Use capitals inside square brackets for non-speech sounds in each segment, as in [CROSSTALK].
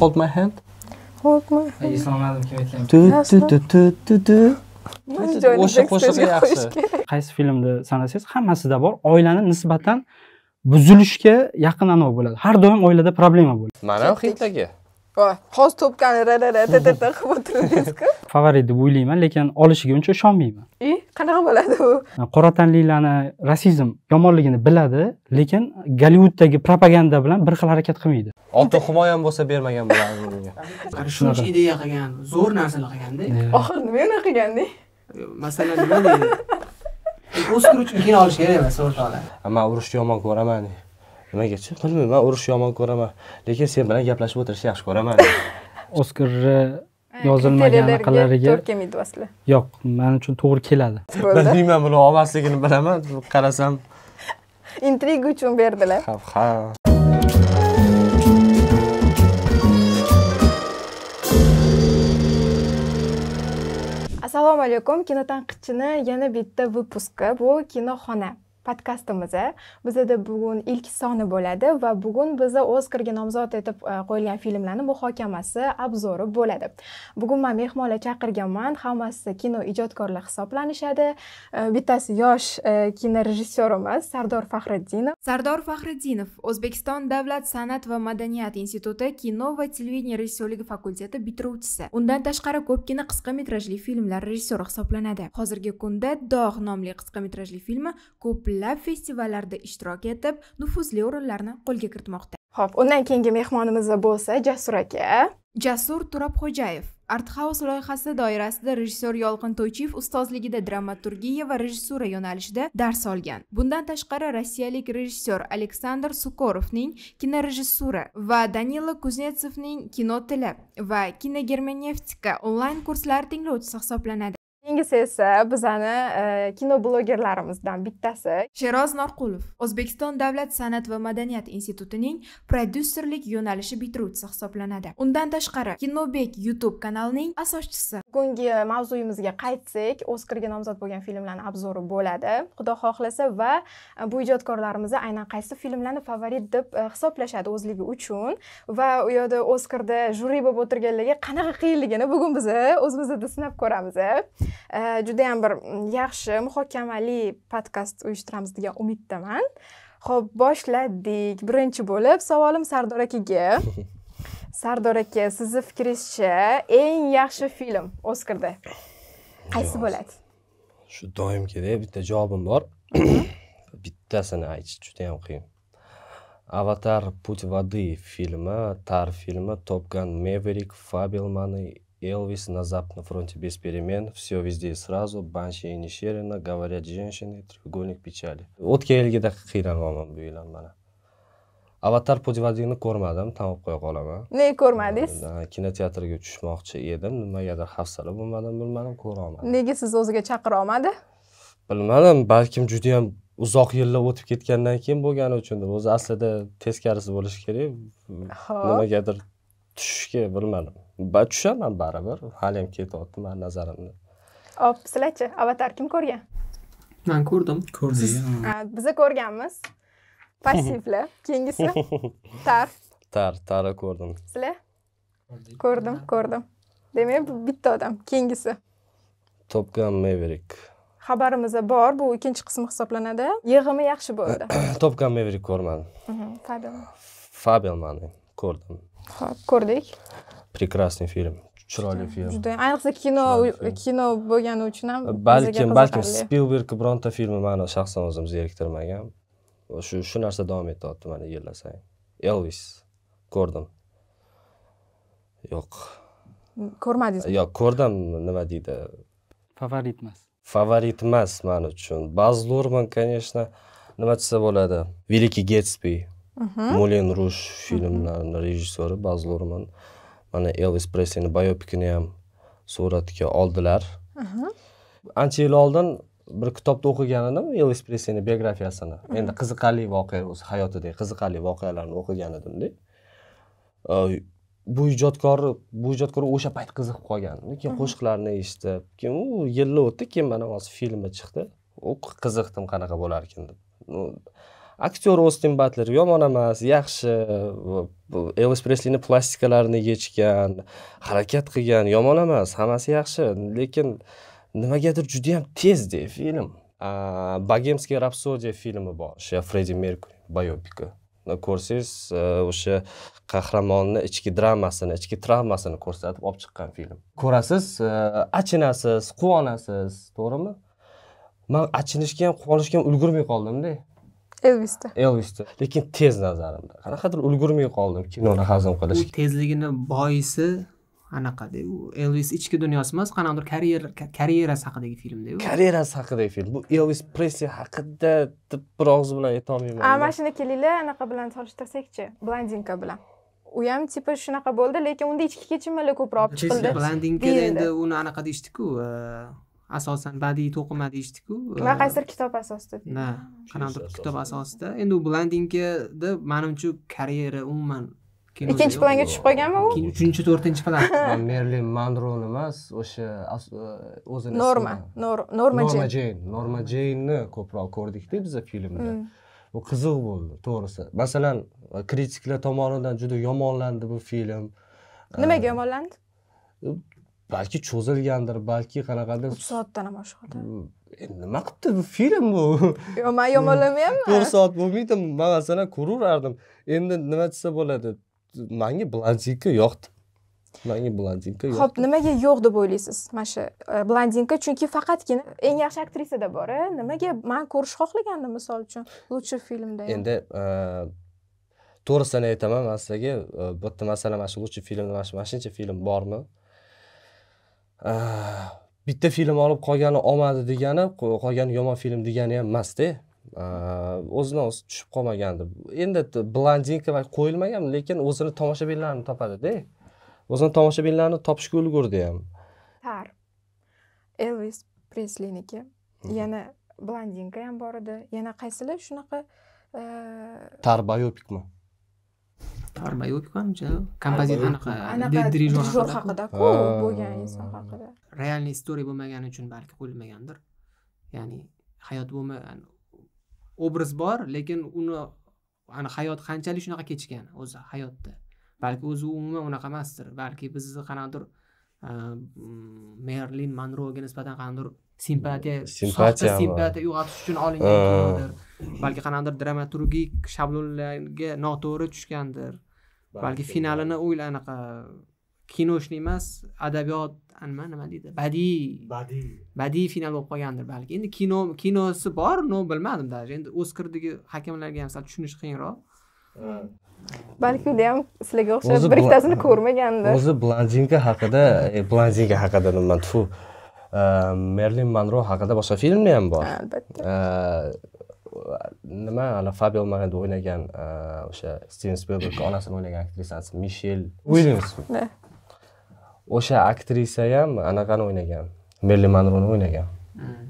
Hold my hand. Hold my hand. O'sha qo'shiq yaxshi. Qaysi filmni sanasangiz, hammasida bor oilani nisbatan buzilishga yaqin anavi bo'ladi. Har doim oilada problema bo'ladi. Mana hid aka. hozir topkani qilib o'tirdingizku [LAUGHS] favorit deb o'ylayman lekin olishiga uncha ishonmayman и qanaqa bo'ladi u qora tanlilarni rasizm yomonligini biladi lekin gollivuddagi propaganda bilan bir xil harakat qilmaydi oltin ham bo'lsa bermagan bo'lardi bunga shuncha ideya qilgan zo'r narsani qilganda oxiri nima yo'nal qilganda masalan nima deydi [LAUGHS] o'z uchun kino olish kerak emas o'rtoqlar man urushni yomon ko'raman nimagachi bilmayman man urush yomon ko'raman lekin sen bilan gaplashib o'tirishni yaxshi ko'raman [LAUGHS] oskarni yozilmagan anaqalariga to'g'ri kelmaydi asli yo'q man uchun to'g'ri keladi [LAUGHS] bilmayman buni olmasligini bilaman qarasam [LAUGHS] intriga uchun berdilar ha ha assalomu alaykum kinotanqidchini yana bitta выпуски bu kinoxona podkastimizni bizada bugun ilk soni bo'ladi va bugun biza oskarga nomzod etib e, qo'yilgan filmlarni muhokamasi obzori bo'ladi bugun man mehmonlar chaqirganman hammasi kino ijodkorlar hisoblanishadi e, bittasi yosh e, kinorejissyorimiz sardor faxriddinov sardor faxriddinov o'zbekiston davlat san'at va madaniyat instituti kino va televideniya rejissyorligi fakulteti bitiruvchisi undan tashqari ko'pgina qisqa metrajli filmlar rejissyori hisoblanadi hozirgi kunda dog' nomli qisqa metrajli filmi ko'plab ko'plab festivallarda ishtirok etib nufuzli o'rinlarni qo'lga kiritmoqda ho'p undan keyingi mehmonimiz bo'lsa jasur aka jasur turobxo'jayev art house loyihasi doirasida rejissyor yolqin to'ychiyev ustozligida dramaturgiya va rejissura yo'nalishida dars olgan bundan tashqari rossiyalik rejissyor aleksandr sukorovning kinorejissura va danila kuznetsovning kino tili va kinogermanevtika onlayn kurslari tinglovchisi hisoblanadi keyingisi esa bizani e, blogerlarimizdan bittasi sheroz norqulov o'zbekiston davlat san'at va madaniyat institutining prodyuserlik yo'nalishi bitiruvchisi hisoblanadi undan tashqari kinobek youtube kanalining asoschisi bugungi mavzuyimizga qaytsak oskarga nomzod bo'lgan filmlarni obzori bo'ladi xudo xohlasa va e, bu ijodkorlarimizni aynan qaysi filmlarni favorit deb e, hisoblashadi o'zligi uchun va u yoqda oskarda juri bo'lib o'tirganlarga qanaqa qiyinligini bugun biz o'zimizda sinab ko'ramiz Э, judayam bir yaxshi muhokamali podkast uyushtiramiz degan umiddaman ho'p boshladik birinchi bo'lib savolim sardor akaga [LAUGHS] sardor aka sizni fikringizcha eng yaxshi film oskarda qaysi bo'ladi shu doimgidek bitta javobim bor [CLEARS THROAT] bittasini aytish judayam qiyin avatar путь воды filmi tar filmi top gun maverick fabelmani Элвис, на западном фронте без перемен, все везде и сразу, Банши и нещерина, говорят женщины, треугольник печали. O'tgan yilgida qiynalganman bu yil mana. Avatar podvodini ko'rmadim, tamom qo'ya qolaman. Ne ko'rmadingiz? Kinoteatrga tushmoqchi edim, nimagadir hafsala bo'lmadim, bilmadim, ko'ra olmadim. Nega sizni o'ziga chaqira olmadi? Bilmadim, balkim juda ham uzoq yillar o'tib ketgandan keyin bo'lgani uchundir. O'zi aslida teskarisi bo'lishi kerak. Nimagadir tushishga bilmadim. tushaman baribir haliyam ketyapti mani nazarimda hop sizlarchi avatar kim ko'rgan man ko'rdim ko'rdik biza ko'rganmiz passivlar keyingisi [LAUGHS] tar tar tarni ko'rdim sizlar ko'rdim ko'rdim demak bitta odam keyingisi topgan meverik xabarimizda bor bu ikkinchi qismi hisoblanadi yig'imi yaxshi bo'ldi [CLEARS THROAT] topgan meverik ko'rmadim mhm, fabelman fabelmanni ko'rdim ho'p ko'rdik прекрасный фильм chiroyli film juda ayniqsa kino kino bo'lgani uchun ham balkim balkim spilberg bironta filmi mani shaxsan o'zim zeriktirmagan shu shu narsa davom etyapti mana yillar sayin elvis ko'rdim yo'q ko'rmadingizmi yo'q ko'rdim nima deydi favorit emas favorit emas man uchun baz lurman конечно nima desa bo'ladi великий гетсби mulin rush filmlarini rejissyori baz lurman mana elvis preslini biopikini ham suratga oldilar ancha yil oldin bir kitobda o'qigan edim elvis preslini biografiyasini endi qiziqarli voqea o'zi hayotidagi qiziqarli voqealarni o'qigan edimda bu ijodkor bu ijodkor o'sha payt qiziqib qolgan keyin qo'shiqlarini eshitib keyin u yillar o'tdi keyin mana hozir filmi chiqdi qiziqdim qanaqa bo'larkan deb aktyor ostin batler yomon emas yaxshi elvis preslini plastikalarini yechgan harakat qilgan yomon emas hammasi yaxshi lekin nimagadir judayam tezda film bagemskiy rapsodiya filmi bor o'sha fredi merkur bayopiki ko'rsangiz e, o'sha qahramonni ichki dramasini ichki travmasini ko'rsatib olib chiqqan film ko'rasiz e, achinasiz quvonasiz to'g'rimi man achinishga ham quvonishga ham ulgurmay qoldimda elvisda elvisda lekin tez nazarimda qanaqadir ulgurmay qoldim kinoni hazm qilish tezligini boisi anaqada u elvis ichki dunyosi emas qanaqadir karyera karyerasi haqidagi filmda karyerasi haqidagi film bu elvis presli haqida deb bir og'iz bilan aytolmayman mana shuni kelinglar anaqa bilan solishtirsakchi blandinka bilan u ham типа shunaqa bo'ldi lekin unda ichki kechinmalar ko'proq chiqildi blandinka endi uni anaqada eshitdikku asosan badiiy to'qima deyishdiku va qaysidir kitob asosida ha qanaqadir kitob asosida endi u blandingda manimcha karyera umuman ikkinchi planga tushib qolganmi u uchinchi to'rtinchi plan [LAUGHS] merlin manroni emas o'sha e, o'zini norma norma jeyn norma jeynni ko'proq ko'rdikda biza filmda hmm. bu qiziq bo'ldi to'g'risi masalan kritiklar tomonidan juda yomonlandi bu film nimaga yomonlandi e, balki cho'zilgandir balki qanaqadir uch soatdan ham oshiqadi nima qilibdi bu film bu [LAUGHS] yo'q man yomonlamayapman to'rt soat bo'lmaydi man masalan ko'raverardim endi nima desa bo'ladi manga blondinka yoqdi manga blondinka yo'q ho'p nimaga yo'q deb o'ylaysiz mana shu e, blondinka chunki faqatgina eng yaxshi aktrisada bor nimaga man ko'rish xohlagandim misol uchun лучший filmda endi e, to'g'risini aytaman man sizlarga e, bitta masala mana shu лучший filmda mana shuncha film bormi [SIGHS] bitta film olib qolgani olmadi degani qolgani yomon film degani ham emasda o'zidan o'zi tushib qolmagandi endi blondinka va qo'yilmagan lekin o'zini tomoshabinlarini topadida o'zini tomoshabinlarini topishga ulgurdi ham tar elvis presliniki hmm. yana blondinka ham bor edi yana qaysilar shunaqa tar biopikmi tormayuk ko'pimcha kompozit anaqa dirijor haqidaku bo'lgan inson haqida realniy istoriya bo'lmagani uchun balki qo'yilmagandir ya'ni hayot bo'lmagan obraz bor lekin uni ani hayot qanchalik shunaqa kechgan o'zi hayotda balki o'zi umuman unaqa emasdir balki bizni qanaqadir mm, merlin manroga nisbatan qanaqadir simpatiya simpatiya simpatiya uyg'otish uchun olingan kinodir balki qanaqadir dramaturgik shablonlarga noto'g'ri tushgandir balki finalini o'yla anaqa kinoshni emas adabiyot nima nima deydi badiiy badiiy badiiy final bo'lib qolgandir balki endi kino kinosi bor но bilmadim даже endi o'skirdagi hakamlarga ham sal tushunish qiyinroq balki ular ham sizlarga o'xshab ikkitasini ko'rmagandir o'zi blondinka haqida e, blondinka haqida nima tfu merlin ehm, manro haqida boshqa filmlar ham bor albatta ehm, nima fabio magnada o'ynagan e, o'sha stiven spilberg onasini o'ynagan aktrisasi mishel uilyams [LAUGHS] o'sha aktrisa ham anaqani o'ynagan merli manroni o'ynagan hmm.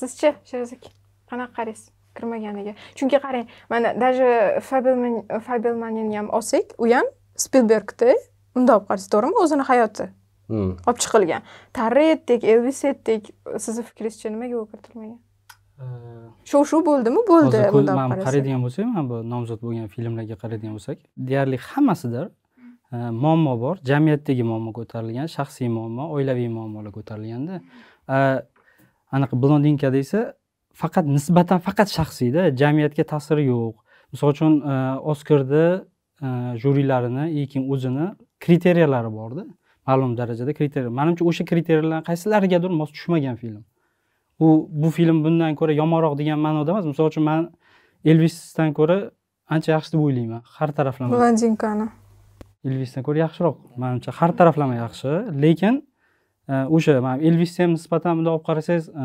sizchi sheraz aka qanaqa qaraysiz kirmaganiga chunki qarang mana даже manini ham olsak u ham spilbergni undoq qarasa to'g'rimi o'zini hayoti hmm. olib chiqilgan tarretdek elvis etdek sizni fikringizcha nimaga u kiritilmagan shov shuv bo'ldimi bo'ldi man qaraydigan bo'lsak mana bu nomzod bo'lgan filmlarga qaraydigan bo'lsak deyarli hammasida hmm. e, muammo bor jamiyatdagi muammo ko'tarilgan shaxsiy muammo oilaviy muammolar ko'tarilganda e, anaqa blondinka desa faqat nisbatan faqat shaxsiyda jamiyatga ta'siri yo'q misol uchun e, oskarni jurilarini lekin o'zini kriteriyalari borda ma'lum darajada kriteriya manimcha o'sha kriteriyalarni qaysilarigadir mos tushmagan film u bu film bundan ko'ra yomonroq degan ma'noda emas misol uchun man elvisdan ko'ra ancha yaxshi deb o'ylayman har taraflama blondinkani elvisdan ko'ra yaxshiroq manimcha har taraflama yaxshi lekin e, o'sha man elvisga ham nisbatan bunday olib qarasangiz e,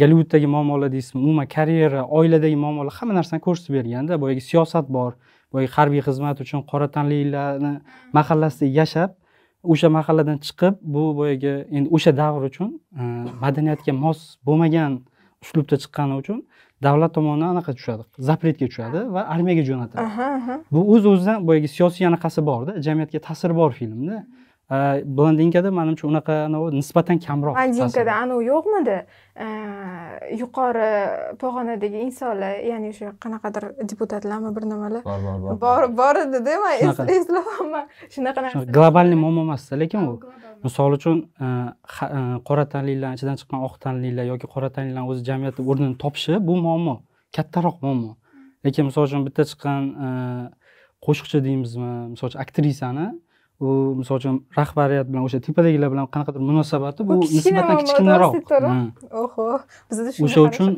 gollivuddagi muammolar deysizmi umuman karyera oiladagi muammolar hamma narsani ko'rsatib berganda boyagi siyosat bor boyagi harbiy xizmat uchun qora tanlilarni hmm. mahallasida yashab o'sha mahalladan chiqib bu boyagi endi o'sha davr uchun e, madaniyatga mos bo'lmagan uslubda chiqqani uchun davlat tomonidan anaqa tushadi запретga tushadi va armiyaga jo'natiladi bu o'z o'zidan boyagi siyosiy anaqasi borda jamiyatga ta'siri bor filmda blondinkada manimcha unaqa anavi nisbatan kamroq blondinkada anavi yo'qmidi yuqori pog'onadagi insonlar ya'ni o'sha qanaqadir deputatlarmi bir nimalar bor bor edida man eslayapman shunaqa narsa globalniy muammo emasda lekin u misol uchun qora tanlilar ichidan chiqqan oq tanlilar yoki qora tanlilarni o'zi jamiyatda o'rnini topishi bu muammo kattaroq muammo lekin misol uchun bitta chiqqan qo'shiqchi deymizmi misol uchun aktrisani u misol uchun rahbariyat bilan o'sha tepadagilar bilan qanaqadir munosabati bu nisbatan kichkinaroq oho bizda o'sha uchun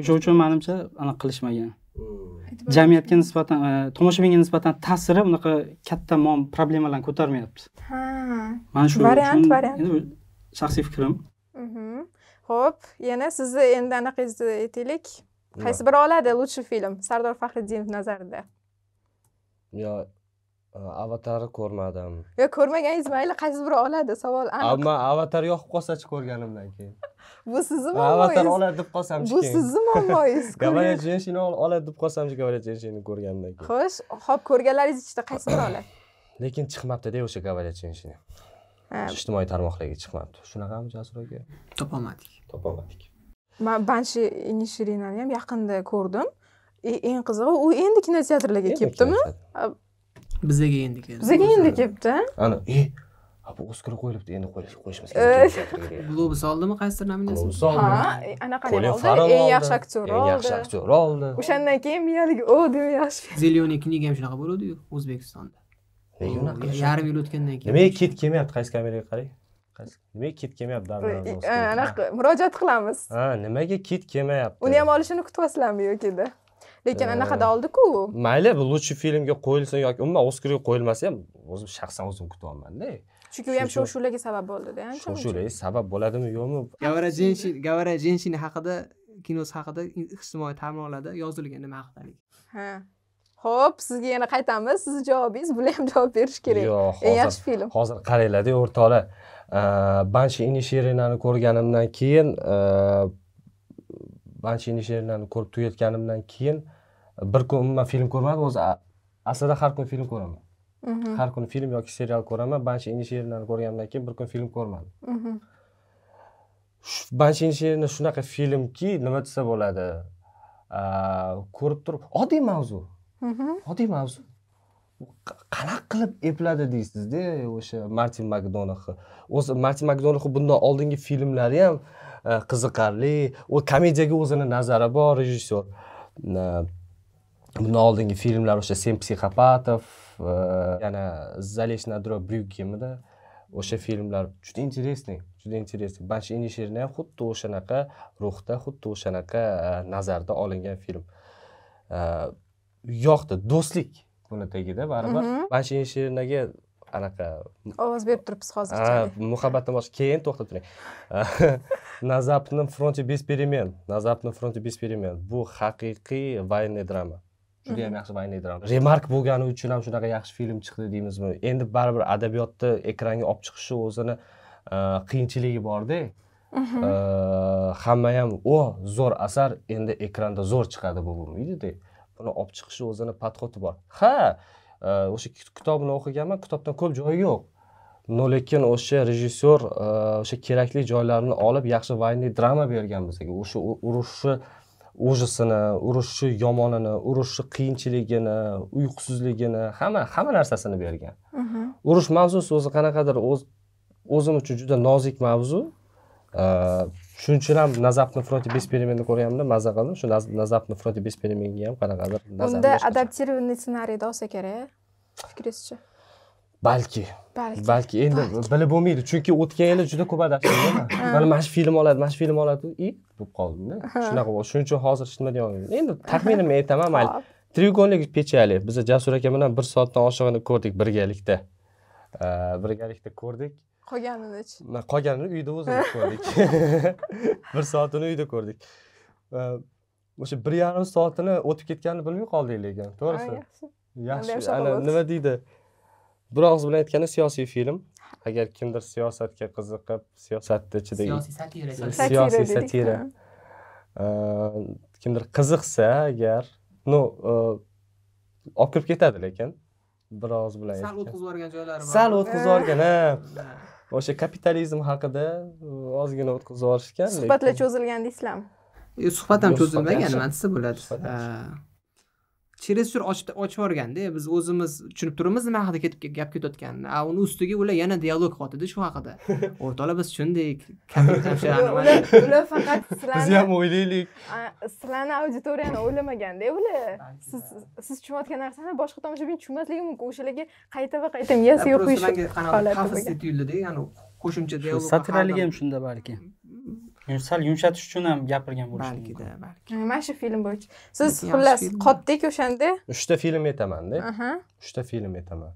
o'sha uchun manimcha anaqa qilishmagan hmm. jamiyatga nisbatan e, tomoshabinga nisbatan ta'siri unaqa katta problemalarni ko'tarmayapti ha mana shu variant variant shaxsiy fikrim ho'p mhm. yana sizni endi anaqangizni aytaylik qaysi biri oladi лучший film sardor faxriddinov nazarida yo avatarni ko'rmadim yo'q ko'rmaganingiz mayli qaysi biri oladi savol aniq man avatar yoqib qolsachi ko'rganimdan keyin [LAUGHS] bu sizni muammoingiz avatar oladi deb qolsamchi bu sizni muammoingiz говорят женщина oladi deb qolsamchi говорят женщина ko'rganimdan keyin xo'sh ho'p ko'rganlaringiz ichida qaysi biri oladi [COUGHS] lekin chiqmabdida o'sha говорят женщина ijtimoiy tarmoqlarga chiqmabdi shunaqami jasur aka topolmadik topolmadik man banshi inishirinani ham yaqinda ko'rdim e, eng qizig'i u endi kinoteatrlarga kelibdimi bizga endi keldi bizaga endi kelibdi ana e bu oskar qo'yilibdi endi qo'yishimiz kerak [LAUGHS] globus oldimi qaysidir nominatsiyani ha e, anaqani oldi eng yaxshi aktyor oldi eng yaxshi aktyor oldi o'shandan keyin miyaligi o deb yaxshi зеленый книга ham shunaqa bo'luvdiku o'zbekistonda nega unaqa yarim yil o'tgandan keyin nimaga ket kelmayapti qaysi kameraga qarang nimaga ket kelmayapti e, anaqa murojaat qilamiz ha nimaga ket kelmayapti uni ham olishini kutyapsizlarmi yoki yokida lekin anaqada oldiku mayli bu лучший filmga qo'yilsin yoki umuman oskarga qo'yilmasa ham o'zim shaxsan o'zim kutyapmanda chunki u ham shov shuvlarga sabab bo'ldida shov shuvlarga sabab bo'ladimi yo'qmi gavara женщина gavara женщина haqida kinosi haqida ijtimoiy tarmoqlarda yozilgan nima haqidalik ha ho'p sizga yana qaytamiz sizni javobingiz bular ham javob berish kerak yo'q eng yaxshi film hozir qaranglarda o'rtoqlar banshi inisherinani ko'rganimdan keyin banshi inisherinani ko'rib tugatganimdan keyin bir kun umuman film ko'rmadim o'zi aslida har kuni film ko'raman mhm. har kuni film yoki serial ko'raman bancha ingli she'rlarni ko'rgandan keyin bir kun film ko'rmadim mhm. bancha ingli she'rni shunaqa filmki nima desa bo'ladi ko'rib turib oddiy mavzu mhm. oddiy mavzu qanaqa qilib epladi deysizda o'sha martin makdonaxni o'zi martin makdonaxni bundan oldingi filmlari ham e, qiziqarli u komediyaga o'zini nazari bor rejissyor buni oldingi filmlar o'sha sen psixopatov yana залечь на дров o'sha filmlar juda интересный juda интересный bansh inishirni ham xuddi o'shanaqa ruhda xuddi o'shanaqa nazarda olingan film eh, yoqdi do'stlik buni tagida baribir mhm. bansh inishirnaga anaqa ovoz berib turibsiz hozircha ah, muhabbatdan boshqa keyin to'xtab turing на западном фронте без перемен на западном фронте без перемен bu haqiqiy военный drama juda ham yaxshi voyniy drama remark bo'lgani uchun ham shunaqa yaxshi film chiqdi deymizmi endi baribir adabiyotni ekranga olib chiqishi o'zini e, qiyinchiligi borda e, hamma ham o zo'r asar endi ekranda zo'r chiqadi bu bo'lmaydida buni olib chiqishi o'zini подходi bor ha e, o'sha kitobni o'qiganman kitobdan ko'p joyi yo'q но lekin o'sha rejissyor o'sha kerakli joylarini olib yaxshi vayniy drama bergan bizga o'sha urushni ужасini urushni yomonini urushni qiyinchiligini uyqusizligini hamma hamma narsasini bergan mhmm. urush mavzusi o'zi qanaqadir o'zim uchun juda nozik mavzu shuning uchun ham nazab nifroti без переменni ko'rganimda maza qildim shu nazab nifroti без переменga ham qanaqadir unda adaptированный ssenariyda olsa kerak fikringizcha balki balki balki endi bilib bo'lmaydi chunki o'tgan yili juda ko'p adashganman mana mana shu film oladi mana shu film oladi и bo'lib qoldimda shunaqa bo'ldi shuning uchun hozir hech nima deyolmayman endi taxminimni aytaman mayli треугольник печали biz jasur aka bilan bir soatdan oshig'ini ko'rdik birgalikda birgalikda ko'rdik qolganini qolganini uyda [LAUGHS] o'zimiz ko'rdik [LAUGHS] bir soatini uyda ko'rdik o'sha bir yarim soatini o'tib ketganini bilmay qoldik lekin to'g'risi yaxshi nima deydi bir og'iz bilan aytganda siyosiy film agar kimdir siyosatga qiziqib siyosatni ichida siyosiy satira siyosiy satira kimdir qiziqsa agar ну olib kirib ketadi lekin bir og'iz bilan sal o'tkazib yuborgan joylari bor sal o'tkazib yuborgan ha o'sha kapitalizm haqida ozgina o'tkazib yuborishgan suhbatlar cho'zilgan deysizlarmi suhbat ham cho'zilmagan nima desa bo'ladi cheresur ochib yuborganda biz o'zimiz tushunib turibmiz nima haqida gap ketayotganini a uni ustiga ular yana dialog qilyaptida shu haqida [LAUGHS] o'rtoqlar biz tushundik ular faqat sizlarni biz ham o'ylaylik sizlarni auditoriyani o'ylamaganda ular siz siz tushunayotgan narsani boshqa tomoshabin tushunmasligi mumkin o'shalarga qayta va qayta miyasi yo'q qo'yishib qanaqa tuyuldida ya'ni qo'shimcha dialog satralik ham shunda balki sal yumshatish uchun ham gapirgan bo'lishi balkida balki mana shu film bo'yicha siz xullas qotdik o'shanda uchta film aytamanda uchta film aytaman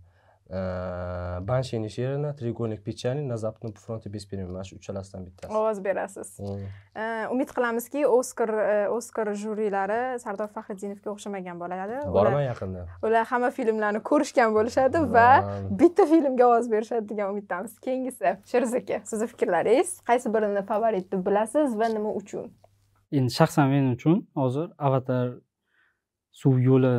bansh nisherina треугольник печали на западном фронте без перемен mana shu uchalasidan bittasi ovoz berasiz umid qilamizki oskar oskar jurilari sardor fahriddinovga o'xshamagan bo'ladi boraman yaqinda ular hamma filmlarni ko'rishgan bo'lishadi va bitta filmga ovoz berishadi degan umiddamiz keyingisi sherzod aka sizni fikrlaringiz qaysi birini favorit deb bilasiz va nima uchun endi shaxsan men uchun hozir avatar suv yo'li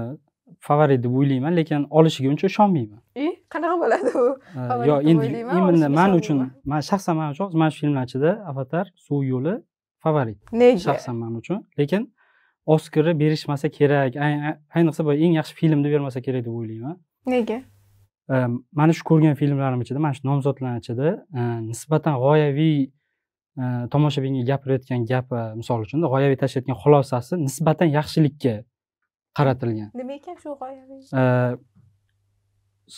favorit deb o'ylayman lekin olishiga uncha ishonmayman и e, qanaqa bo'ladi u [LAUGHS] yo endi именно man uchun man shaxsan man uchun hozir mana shu filmlar ichida avatar suv yo'li favorit nega shaxsan man uchun lekin oskarni berishmasa kerak ayniqsa boya eng yaxshi filmni bermasa kerak deb o'ylayman nega mana shu ko'rgan filmlarim ichida mana shu nomzodlar ichida nisbatan g'oyaviy tomoshabinga gapirayotgan gapi misol uchun g'oyaviy tashlayotgan xulosasi nisbatan yaxshilikka qaratilgan nima ekan shu g'oyaviy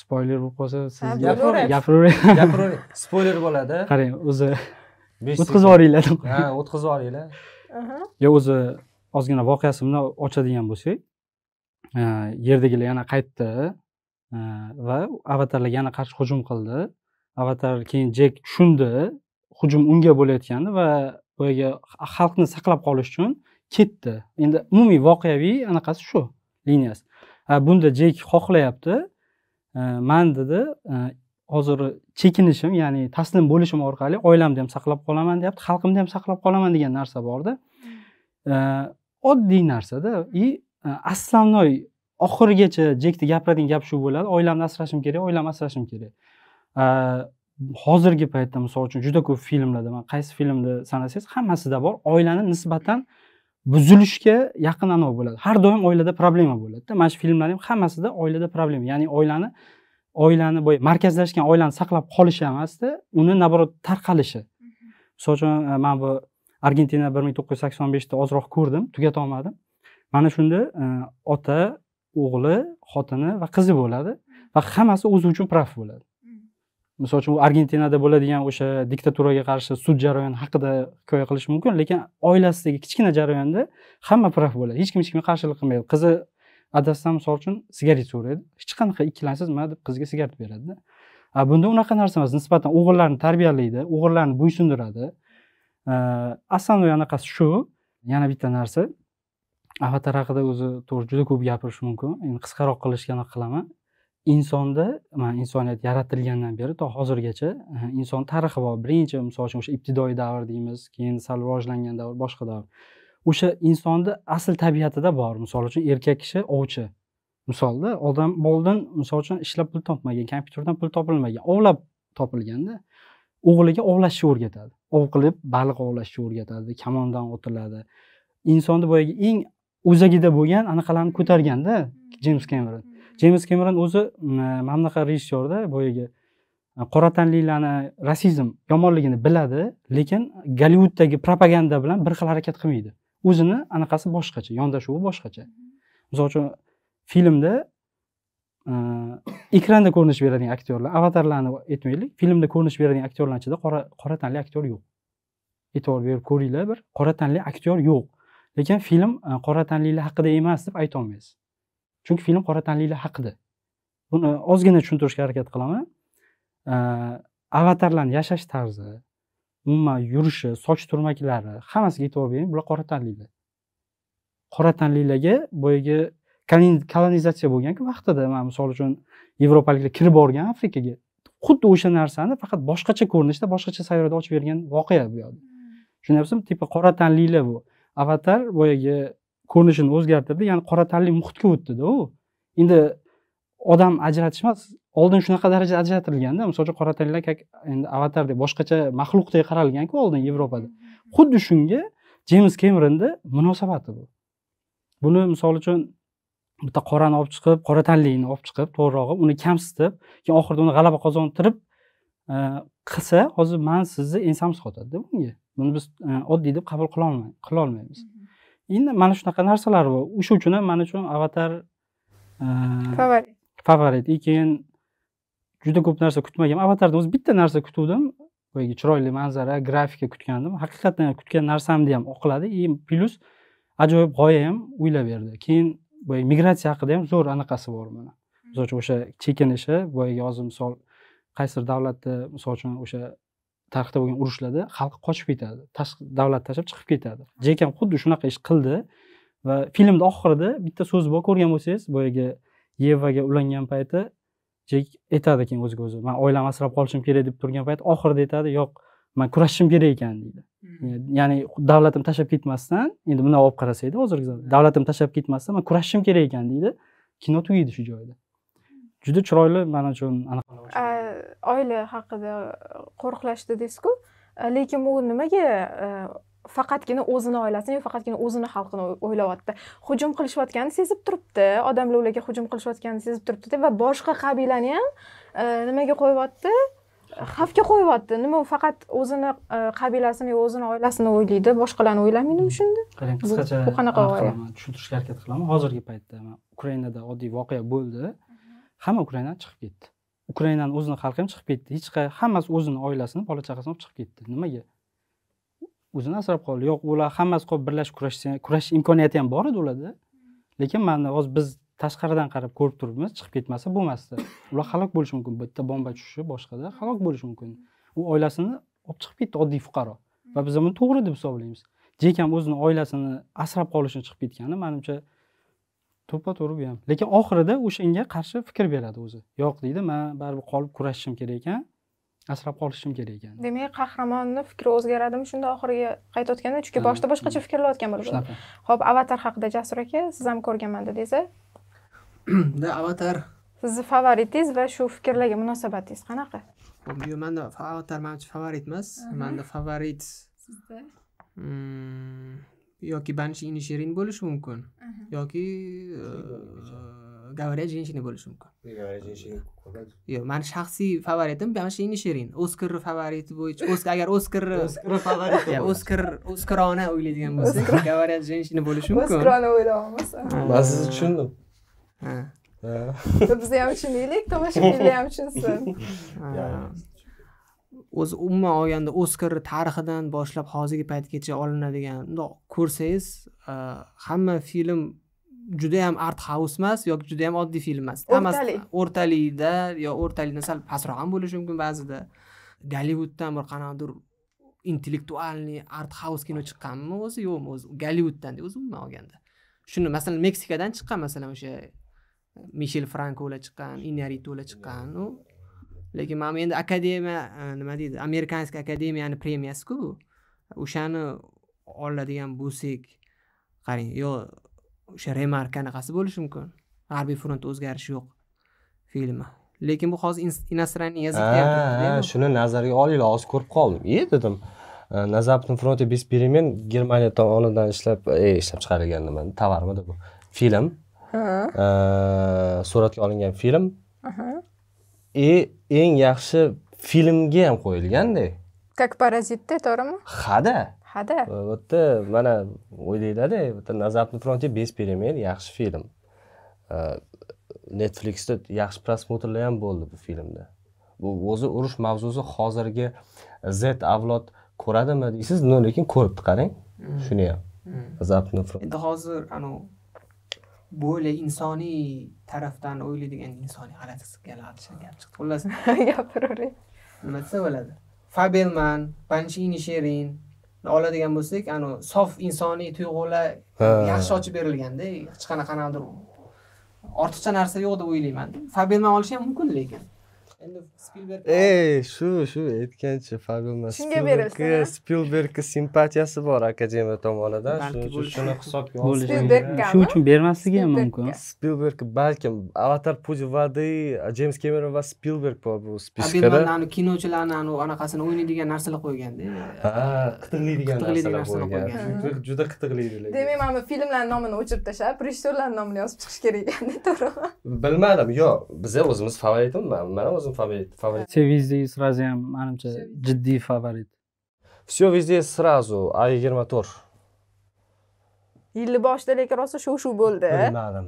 spoyler bo'lib qolsa siz gapiravering [LAUGHS] spoyler bo'ladi qarang o'zi o'tkazib yuboringlar ha o'tkazib yuboringlar yo o'zi ozgina voqeasi bilan ochadigan bo'lsak yerdagilar yana qaytdi va avatarlar yana qarshi hujum qildi avatar keyin jek tushundi hujum unga bo'layotganini va boyagi xalqni saqlab qolish uchun ketdi endi umumiy voqeaviy anaqasi shu liniyasi bunda jek xohlayapti e, man dedi e, hozir chekinishim ya'ni taslim bo'lishim orqali oilamni ham saqlab qolaman deyapti xalqimni ham saqlab qolaman degan narsa borda e, oddiy narsada и основной oxirigacha jekni gapiradigan gap shu bo'ladi oilamni asrashim kerak oilamni asrashim kerak hozirgi paytda misol uchun juda ko'p filmlarda man qaysi filmni sanasangiz hammasida bor oilani nisbatan buzilishga yaqin anov bo'ladi har doim oilada problema bo'ladida mana shu filmlar ham hammasida oilada problema ya'ni oilani oilani boy markazlashgan oilani saqlab qolishi emasda uni наоборот tarqalishi mhm. misol uchun e, man bu argentina bir ming to'qqiz yuz sakson beshda ozroq ko'rdim olmadim mana shunda e, ota o'g'li xotini va qizi bo'ladi mhm. va hammasi o'zi uchun prav bo'ladi misol uchun argentinada bo'ladigan o'sha diktaturaga qarshi sud jarayoni haqida hikoya qilish mumkin lekin oilasidagi kichkina jarayonda hamma prav bo'ladi hech kim hech kimga qarshilik qilmaydi qizi adasidan misol uchun sigaret so'raydi hech qanaqa ikkilansiz mana deb qizga sigaret beradida bunda unaqa narsa emas nisbatan o'g'illarni tarbiyalaydi o'g'illarni bo'ysundiradi основной anaqasi shu yana bitta narsa avatar haqida o'zi to'g'ri juda ko'p gapirish mumkin endi qisqaroq qilishga anaqa qilaman insonda mana insoniyat yaratilgandan beri to hozirgacha e, inson tarixi bor birinchi misol uchun o'sha ibtidoiy davr deymiz keyin sal rivojlangan davr boshqa davr o'sha insonni asl tabiatida bor misol uchun erkak kishi ovchi misolda odam moldan misol uchun ishlab pul topmagan kompyuterdan pul topilmagan ovlab topilganda o'g'liga ovlashni o'rgatadi ov qilib baliq ovlashni o'rgatadi kamondan o'tiladi insonni boyagi eng o'zagida bo'lgan anaqalarni ko'targanda hmm. jeyms kemeron jeyms kemeron o'zi mm, e, mana bunaqa rejissyorda boyagi e, qora tanlilarni rasizm yomonligini biladi lekin gollivuddagi propaganda bilan bir xil harakat qilmaydi o'zini anaqasi boshqacha yondashuvi boshqacha misol uchun filmda e, ekranda ko'rinish beradigan aktyorlar avatarlarni aytmaylik filmda ko'rinish beradigan aktyorlarni ichida qora qora tanli aktyor yo'q e'tibor berib ko'ringlar bir qora tanli aktyor yo'q lekin film qora tanlilar haqida emas deb aytolmaysiz chunki film qora tanlilar haqida buni ozgina tushuntirishga harakat qilaman avatarlarni yashash tarzi umuman yurishi soch turmaklari hammasiga e'tibor bering bular qora tanlilar qora tanlilarga boyagi kolonizatsiya bo'lganku vaqtida man misol uchun yevropaliklar kirib borgan afrikaga xuddi o'sha narsani faqat boshqacha ko'rinishda boshqacha sayyorada ochib bergan voqea bu yoqda hmm. tushunyapsizmi tipa qora tanlilar bu avatar boyagi ko'rinishini o'zgartirdi ya'ni qora tanli muhitga o'tdida u endi odam ajratish emas oldin shunaqa darajada ajratilganda misol uchun qora tanlilar endi avatar deb boshqacha maxluqdek qaralganku oldin yevropada xuddi shunga jeyms kemeronni munosabati bu buni misol uchun bitta qorani olib chiqib qora tanlini olib chiqib to'g'rirog'i uni kamsitib keyin oxirida uni g'alaba qozontirib e, qilsa hozir man sizni ensam sotadida bunga buni biz e, oddiy deb qabul qilolmaymiz endi mana shunaqa narsalar bor o'sha uchun ham man uchun avatar e, favorit favorit и keyin juda ko'p narsa kutmagan avatardan o'zi bitta narsa kutuvdim boyagi chiroyli manzara grafika kutgandim haqiqatdan kutgan narsamni ham oqladi и plyus ajoyib g'oya ham berdi keyin boyagi migratsiya haqida ham zo'r anaqasi bor mana misol uchun o'sha chekinishi boyagi hozir misol qaysidir davlatda misol uchun o'sha tarixda bo'lgan urushlarda xalq qochib ketadi tashqi davlat tashlab chiqib ketadi jek ham xuddi shunaqa ish qildi va filmni oxirida bitta so'z bor ko'rgan bo'lsangiz boyagi yevaga ulangan payti jek aytadi keyin o'ziga o'zi man oilamni asrab qolishim kerak deb turgan payt oxirida aytadi yo'q man kurashishim kerak ekan deydi hmm. ya'ni davlatim tashlab ketmasdan endi bundoq olib qarasakda hozirgi hmm. davlatim tashlab ketmasdan man kurashishim kerak ekan deydi kino tugaydi shu joyda juda chiroyli man uchun oila haqida qo'riqlash dedingiz lekin u nimaga faqatgina o'zini oilasini faqatgina o'zini xalqini o'ylayapti hujum qilishayotganini sezib turibdi odamlar ularga hujum qilishayotganini sezib turibdida va boshqa qabilani ham nimaga qo'yyapti xavfga qo'yyapti nima u faqat o'zini qabilasini yo o'zini oilasini o'ylaydi boshqalarni o'ylamaydimi shunda qarang qisqacha bu qanaqa tushuntirishga harakat qilaman hozirgi paytda ukrainada oddiy voqea bo'ldi hamma ukrainadan chiqib ketdi ukrainani o'zini xalqi ham chiqib ketdi hech hammasi o'zini oilasini bola chaqasini olib chiqib ketdi nimaga o'zini asrab qoldi yo'q ular hammasi qolib birlashib kurashsa kurash imkoniyati ham bor edi ularda lekin mana hozir biz tashqaridan qarab ko'rib turibmiz chiqib ketmasa bo'lmasdi ular halok bo'lishi mumkin bitta bomba tushishi boshqada halok bo'lishi mumkin u oilasini olib chiqib ketdi oddiy fuqaro va biz buni to'g'ri deb hisoblaymiz jek ham o'zini oilasini asrab qolishini chiqib ketgani manimcha to'ppa to'g'ri bu ham lekin oxirida o'shanga qarshi fikr beradi o'zi yo'q deydi man baribir qolib kurashishim kerak ekan asrab qolishim kerak ekan demak qahramonni fikri o'zgaradimi shunda oxiriga qaytayotganda chunki boshida boshqacha fikrlayotgan bo'lib shunaqa ho'p avatar haqida jasur aka siz ham ko'rganman dedingiz [CLEARS THROAT] avatar sizni favoritingiz va shu fikrlarga munosabatingiz qanaqa yo'q manda avatar manimcha favorit emas manda favorit sizda hmm. yoki banish ini bo'lishi mumkin yoki говоря женщина e, bo'lishi mumkin yo'q mani shaxsiy favoritim ini shirin oskar favoriti bo'yicha agar oskar oskar oskarona o'ylaydigan bo'lsak говоря женщина bo'lishi mumkin oskarona o'ylayapmiz man sizni tushundim bizni ham tushunaylik tomoshabinlar ham tushunsin [LAUGHS] o'zi umuman olganda oskar tarixidan boshlab hozirgi paytgacha olinadigan bundoq ko'rsangiz e, hamma film juda yam art house emas yoki juda yam oddiy film emas o'rtalik o'rtalikda yo o'rtalikdan sal pastroq ham bo'lishi mumkin ba'zida gollivuddan bir qanaqadir intellektualniy art house kino chiqqanmi o'zi yo'qmi o'zi gollivuddan o'zi umuman olganda shuni masalan meksikadan chiqqan masalan o'sha mishel frankolar chiqqan inaritular chiqqan lekin mana bu endi akademiya e, nima deydi amerikanskiy akademiyani premiyasiku bu o'shani oladigan bo'lsak qarang yo o'sha remark anaqasi bo'lishi mumkin g'arbiy front o'zgarishi yo'q filmi lekin bu hozir иностранный ha shuni nazarga olinglar hozir ko'rib qoldim e dedim на западном фронте без перемен germaniya tomonidan ishlab e, ishlab chiqarilgan nima tovarmidi bu film e, suratga olingan film и e, eng yaxshi filmga ham qo'yilganda как parazitda to'g'rimi hada hada bu э, yerda mana o'ylaylarda bu yerda на западном фронте без перемен yaxshi film э, netflixda yaxshi prosmotrlar ham bo'ldi bu filmda bu o'zi urush mavzusi hozirgi z avlod ko'radimi deysiz lekin ko'ribdi qarang mm. shuni ham mm. западный фронт endi hozir anavi bo'lay insoniy tarafdan o'ylaydigan insoniy g'alati gap chiqdi xullas [LAUGHS] gapiravering nima desa bo'ladi fabelman panchini sherin oladigan bo'lsak anavi sof insoniy tuyg'ular yaxshi ochib berilganda hech qanaqanaqdir ortiqcha narsa yo'q deb o'ylayman fabelman olish ham mumkin lekin ey shu shu aytgancha fabulma shunga berilsin simpatiyasi bor akademiya tomonidan shuni hisobga olish shuning uchun bermasligi ham mumkin spilberg balkim avatar путь воды jeyms kemeron va spilberg bor bu spiskada kinochilarni anavi anaqasini o'ynaydigan narsalar qo'yganda qitig'laydigan narsalar qo'ygan juda qitiqlaydilar demak mana bu filmlarni nomini o'chirib tashlab rejissyorlarni nomini yozib chiqish kerak ekan [LAUGHS] to'g'rimi bilmadim yo'q biza o'zimiz favoritimiz mana o'zim uchun favorit favorit все везде и сразу ham manimcha jiddiy favorit все везде сразу a yigirma to'rt yilni boshida lekin rosa shov shuv bo'ldi bilmadim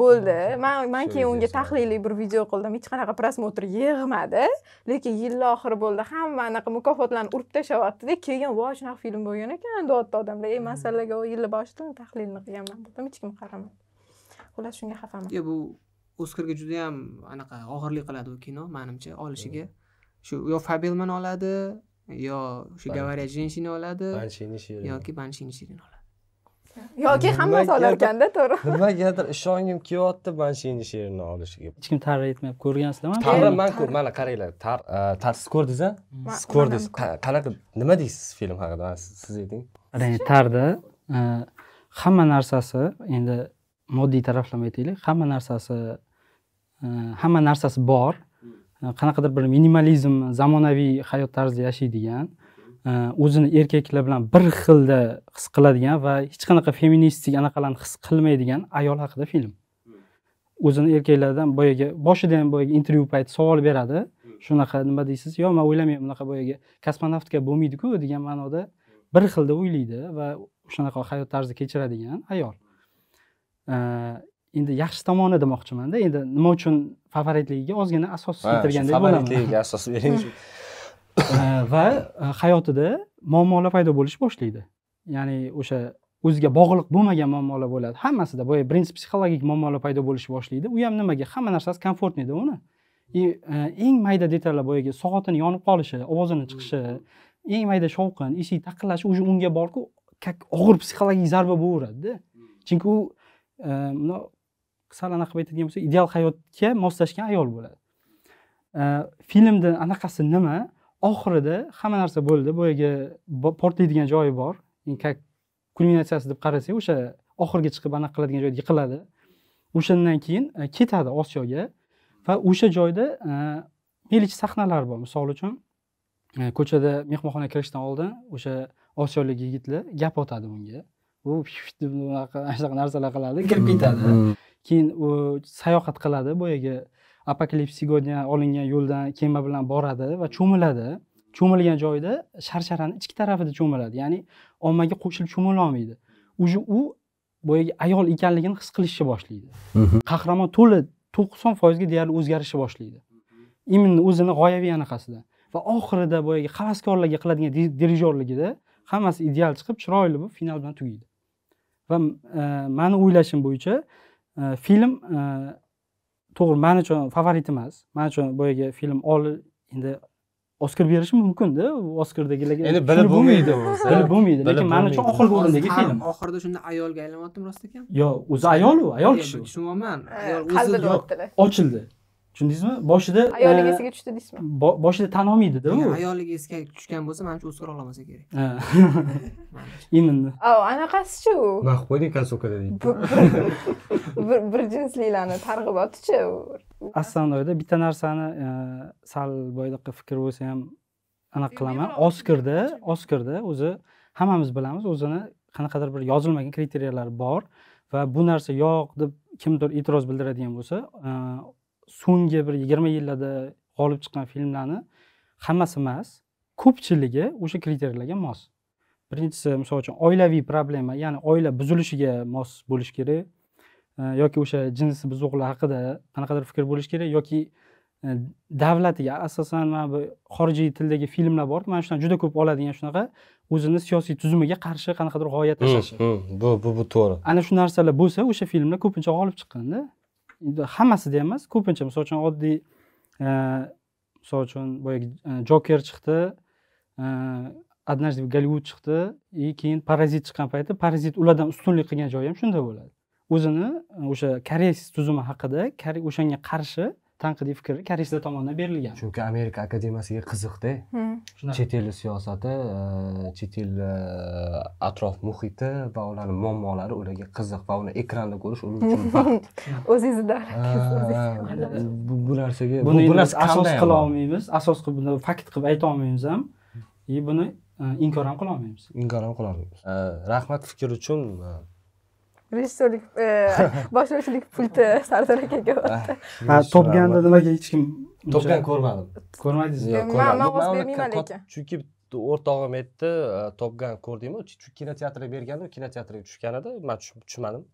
bo'ldi man man keyin unga tahliliy bir video qildim hech qanaqa просмотр yig'madi lekin yilni oxiri bo'ldi hamma anaqa mukofotlarni urib tashlayaptida keyin voy shunaqa film bo'lgan ekan deyapti odamlar ey masalaga yilni boshida tahlilni qilganman dedim hech kim qaramadi xullas shunga xafaman yo'q bu oskarga juda yam anaqa og'irlik qiladi u kino manimcha olishiga hmm. shu yo fabelman oladi yo shu говоря женщина oladi yoki banshini shirin oladi yoki hammasi olarkanda to'g'ri [LAUGHS] nimagadir ishongim kelyapti banshini she'rini olishiga hech kim targ'ib etmayapti ko'rgansizlarmi tarra man mana qaranglar siz ko'rdingiz a siz ko'rdingiz qanaqa nima deysiz film haqida siz ayting tarda e, hamma narsasi endi moddiy taraflama aytaylik hamma narsasi Э, hamma narsasi bor mm. э, qanaqadir bir minimalizm zamonaviy hayot tarzida yashaydigan mm. э, o'zini erkaklar bilan bir xilda his qiladigan va hech qanaqa feministik anaqalarni his qilmaydigan ayol haqida film mm. o'zini erkaklardan boyagi boshida ham boyagi intervyu payti savol beradi shunaqa nima deysiz yo'q man o'ylamayman bunaqa boyagi kosmonavtika bo'lmaydiku degan ma'noda bir xilda o'ylaydi va shunaqa hayot tarzi kechiradigan ayol endi yaxshi tomoni demoqchimanda endi nima uchun favoritligiga ozgina asos keltirgandek bo'laman favoritligiga asos bering [LAUGHS] va e, hayotida muammolar paydo bo'lish boshlaydi ya'ni o'sha o'ziga bog'liq bo'lmagan muammolar bo'ladi hammasida boya birinchi psixologik muammolar paydo bo'lishi boshlaydi u ham nimaga hamma narsasi komfortniyda uni и e, e, eng mayda detallar boyagi soatini yonib qolishi ovozini chiqishi eng mayda shovqin eshik taqillashi уже unga borku og'ir psixologik zarba bo'laveradida chunki u sal anaqa aytadigan bo'lsak ideal hayotga moslashgan ayol bo'ladi filmni anaqasi nima oxirida hamma narsa bo'ldi boyagi portlaydigan joyi bor как kulminatsiyasi deb qarasak o'sha oxirga chiqib anaqa qiladigan joyda yiqiladi o'shandan keyin e, ketadi osiyoga va o'sha joyda e, meylicha sahnalar bor misol uchun e, ko'chada mehmonxonaga kirishdan oldin o'sha osiyolik yigitlar gap otadi unga u [LAUGHS] unaqa narsalar qiladi kirib ketadi mm-hmm. keyin u sayohat qiladi boyagi apokalipsi сегодня olingan yo'ldan kema bilan boradi va cho'miladi cho'milgan joyida sharsharani ichki tarafida cho'miladi ya'ni ommaga qo'shilib cho'mila olmaydi уже u boyagi ayol ekanligini his qilishni boshlaydi qahramon to'la to'qson foizga deyarli o'zgarishni boshlaydi именно o'zini g'oyaviy anaqasida va oxirida boyagi havaskorlarga qiladigan dirijorligida hammasi ideal chiqib chiroyli bo'lib final bilan tugaydi va e, mani o'ylashim bo'yicha film to'g'ri man uchun favorit emas man uchun boyagi film ol endi oskar berishi mumkinda oskardagilarga endi bilib bo'lmaydi bilib bo'lmaydi lekin man uchun oxirgi o'rindagi film oxirida shunda ayolga aylanyaptimi rostakam yo'q o'zi ayol u ayol kishi tushunyapman qalbi ochildi tushundingizmi boshida ayoliga e, esiga tushdi deysizmi boshida tan olmaydida u ayoliga esiga tushgan bo'lsa manimcha [LAUGHS] [LAUGHS] u so'ra olmasa kerak ininni anaqasichu qo'yding косовка deydi bir jinsliklarni targ'ibotchi основноyda bitta narsani e, sal boyaqi fikr bo'lsa ham anaqa qilaman oskarda oskarda o'zi hammamiz bilamiz o'zini qanaqadir bir yozilmagan kriteriyalari bor va bu narsa yo'q deb kimdir e'tiroz bildiradigan bo'lsa e, so'nggi bir yigirma yillarda g'olib chiqqan filmlarni hammasi emas ko'pchiligi o'sha kriteriyalarga mos birinchisi misol uchun oilaviy problema ya'ni oila buzilishiga mos bo'lishi kerak e, yoki o'sha jinsi buzuqlar haqida qanaqadir fikr bo'lishi kerak yoki e, davlatiga asosan mana bu xorijiy tildagi filmlar bor mana shuna juda ko'p oladigan shunaqa o'zini siyosiy tuzumiga qarshi qanaqadir g'oya tashlashi hmm, hmm, bu bu bu to'g'ri ana shu narsalar bo'lsa o'sha filmlar ko'pincha g'olib chiqqanda hammasida emas ko'pincha misol uchun oddiy e, misol uchun boyagi e, joker chiqdi e, однажды gollivud chiqdi и keyin parazit chiqqan payti parazit ulardan ustunlik qilgan joyi ham shunda bo'ladi o'zini o'sha koreys tuzumi haqida o'shanga qarshi tanqidiy fikr koreyslar tomonidan berilgan chunki amerika akademiyasiga qiziqda chet el siyosati e, chet el e, atrof muhiti va ularni muammolari ularga qiziq va uni ekranda ko'rish ular uchun baxt [LAUGHS] o'zingizni e, [LAUGHS] bu narsaga buni bu narsa asos qila olmaymiz asos qilib fakt qilib ayta olmaymiz ham и buni inkor ham qila olmaymiz inkor ham qila olmaymiz rahmat fikr uchun rejissyorlik boshlovchilik pulti sardor akaga o'tdi ha topganda nimaga hech kim topgan ko'rmadim ko'rmadingizmi yo'q ko'rmadim man ovoz bermayman lekin chunki o'rtog'im aytdi e, topgan ko'rdingmi kinoteatrga berganda kinoteatrga tushgan edi man tushmadim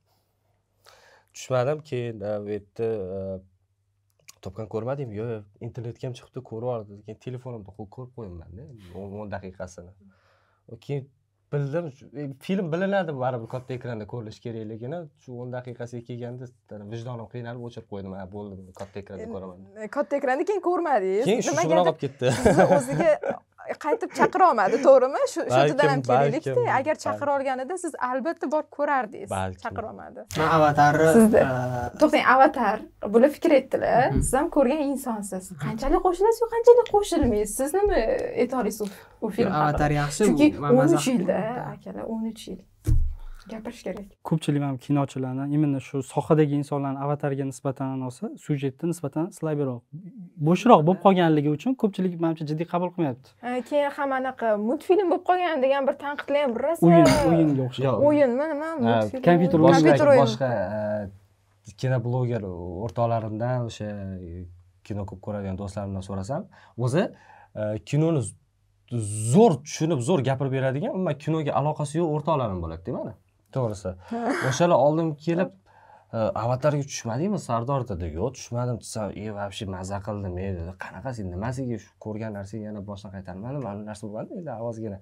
tushmadim keyin u yerda topgan ko'rmadingmi yo'q internetga ham chiqibdi ko'rib yubordi keyin telefonimda ko'rib ko'rib qo'yibmanda o'n daqiqasini keyin bildim e, film bilinadi baribir katta ekranda ko'rilishi kerakligini shu o'n daqiqasiga kelganda vijdonim qiynalib o'chirib qo'ydim ha bo'ldi katta ekranda ko'raman e, katta ekranda keyin ko'rmadingiz keyin shu olib ketdi [LAUGHS] o'ziga qaytib chaqira olmadi to'g'rimi shu shundan ham keliylikda agar chaqira olganida siz albatta borib ko'rardingiz chaqira olmadi man avatarni sizni e, to'xtang avatar bular fikr aytdilar mhm. siz ham ko'rgan insonsiz qanchalik qo'shilasiz yo qanchalik qo'shilmaysiz siz nima ayta u film avatar yaxshi chunki o'n uch yilda akalar o'n uch yil gapirish kerak ko'pchilik mana kinochilarni именно shu sohadagi insonlarni avatarga nisbatan olsa syujetni nisbatan slabroq bo'shroq bo'lib qolganligi uchun ko'pchilik manimcha jiddiy qabul qilmayapti keyin ham anaqa multfilm bo'lib qolgan degan bir tanqidlar ham rosa o'yin o'yinga o'xshaydi o'yinmi nima kompyuter o'yin boshqa kinobloger o'rtoqlarimdan o'sha e, kino ko'p ko'radigan do'stlarimdan so'rasam o'zi e, kinoni zo'r tushunib zo'r gapirib beradigan umuman kinoga aloqasi yo'q o'rtoqlarim bo'ladida mana to'g'risi o'shalar oldimga kelib e, avatarga tushmadingmi sardor dedi yo'q tushmadim desam e вообще maza qildim e dedi qanaqa sen nimasiga shu ko'rgan narsaga yana boshdan qaytarmadim mana bu narsa bo'lmadi endi ozgina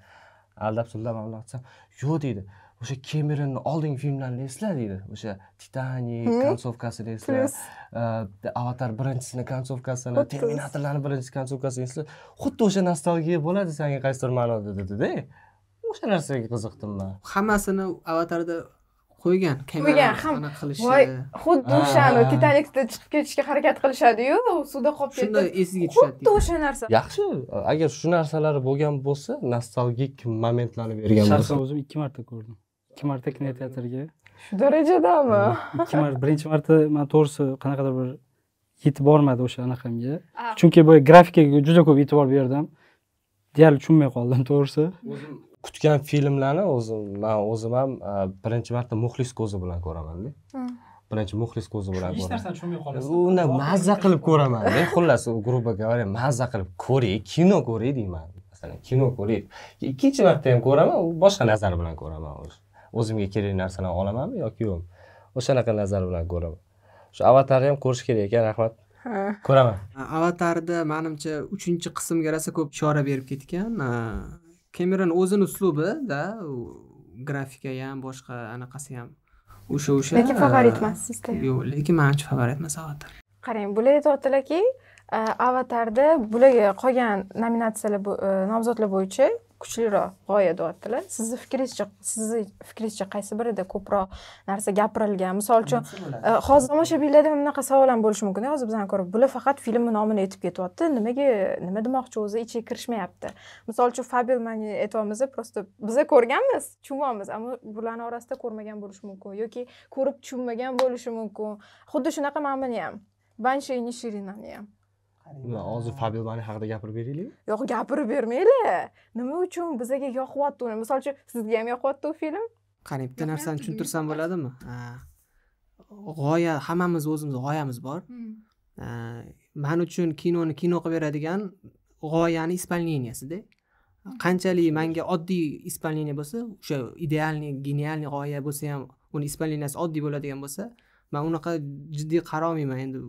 aldab suldab mana desam yo'q deydi o'sha kemeronni oldingi filmlarini esla deydi o'sha titanik hmm. kontsovkasini esla e, avatar birinchisini konsovkasini terminatorlarni birinchi konsovkasini esla xuddi o'sha nostalgiya bo'ladi sanga qaysidir ma'noda dedida o'sha narsaga qiziqdim man hammasini avatarda qo'ygan qo'ygan ham voy xuddi o'shani titanikda chiqib ketishga harakat qilishadiyu suvda qolib ketib shunda esiga tushadi xuddi o'sha narsa yaxshi agar shu narsalar bo'lgan bo'lsa nostalgik momentlarni bergan bo'lsa shaxsan o'zim ikki marta ko'rdim ikki marta kinoteatrga shu darajadami ikki marta birinchi marta man to'g'risi qanaqadir bir yetib bormadi o'sha anaqamga ah. chunki boya grafikaga juda ko'p e'tibor berdim deyarli tushunmay qoldim to'g'risi o'zim kutgan filmlarni o'zi man o'zim ham e, birinchi marta muxlis ko'zi bilan ko'ramanda birinchi muxlis ko'zi bilan hech narsani tushunmay qolasiz unda mazza qilib ko'ramanda xullas grubo говоря mazza qilib ko'ray kino ko'ray deyman masalan kino ko'ray ikkinchi marta ham ko'raman boshqa nazar bilan ko'raman o'zimga kerakli narsalarni olamanmi yoki yo'q o'shanaqa nazar bilan ko'raman shu avatarni ham ko'rish kerak ekan rahmat ko'raman avatarda manimcha uchinchi qismga rosa ko'p ishora berib ketgan kemeron o'zini uslubida grafika ham boshqa anaqasi ham o'sha o'sha lekin favorit emas sizda yo'q lekin manimcha favorit emas avatar qarang bular aytyaptilarki avatarda bularga qolgan nominatsiyalar e, nomzodlar bo'yicha kuchliroq g'oya deyaptilar sizni fikringizcha sizni fikringizcha qaysi birida ko'proq narsa gapirilgan misol uchun e, hozir tomoshabinlarda bunaqa savol ham bo'lishi mumkin e, hozir bizani ko'rib bular faqat filmni nomini aytib ketyapti nimaga nima demoqchi o'zi ichiga kirishmayapti misol uchun fabel mani aytyapmiz просто biza ko'rganmiz tushunyapmiz ammo bularni orasida ko'rmagan bo'lishi mumkin yoki ko'rib tushunmagan bo'lishi mumkin xuddi shunaqa mana buni ham banshi ham nima hozir bani haqida gapirib beraylikmi yo'q gapirib bermanglar nima uchun bizaga yoqyapti uni misol uchun sizga ham yoqyapti u film qarang bitta narsani tushuntirsam bo'ladimi g'oya hammamiz o'zimiz g'oyamiz bor hmm. man uchun kinoni kino qilib beradigan g'oyani исполнениясida hmm. qanchalik manga oddiy исполнение bo'lsa o'sha идеальный гениальный g'oya bo'lsa ham uni исполнениясi oddiy bo'ladigan bo'lsa man unaqa jiddiy qaramayman endi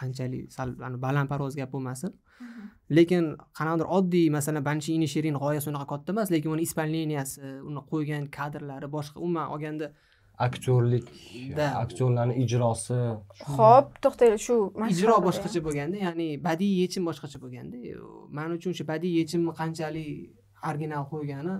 qanchalik sal balandparvoz gap bo'lmasin mhm. lekin qanaqadir oddiy masalan banchi ini sherin g'oyasi unaqa katta emas lekin uni исполненияsi uni qo'ygan kadrlari boshqa umuman olganda aktyorlik aktyorlarni ijrosi ho'p to'xtaylik shu ijro boshqacha bo'lganda ya'ni badiiy yechim boshqacha bo'lganda man uchun o'sha badiiy yechimni qanchalik original qo'ygani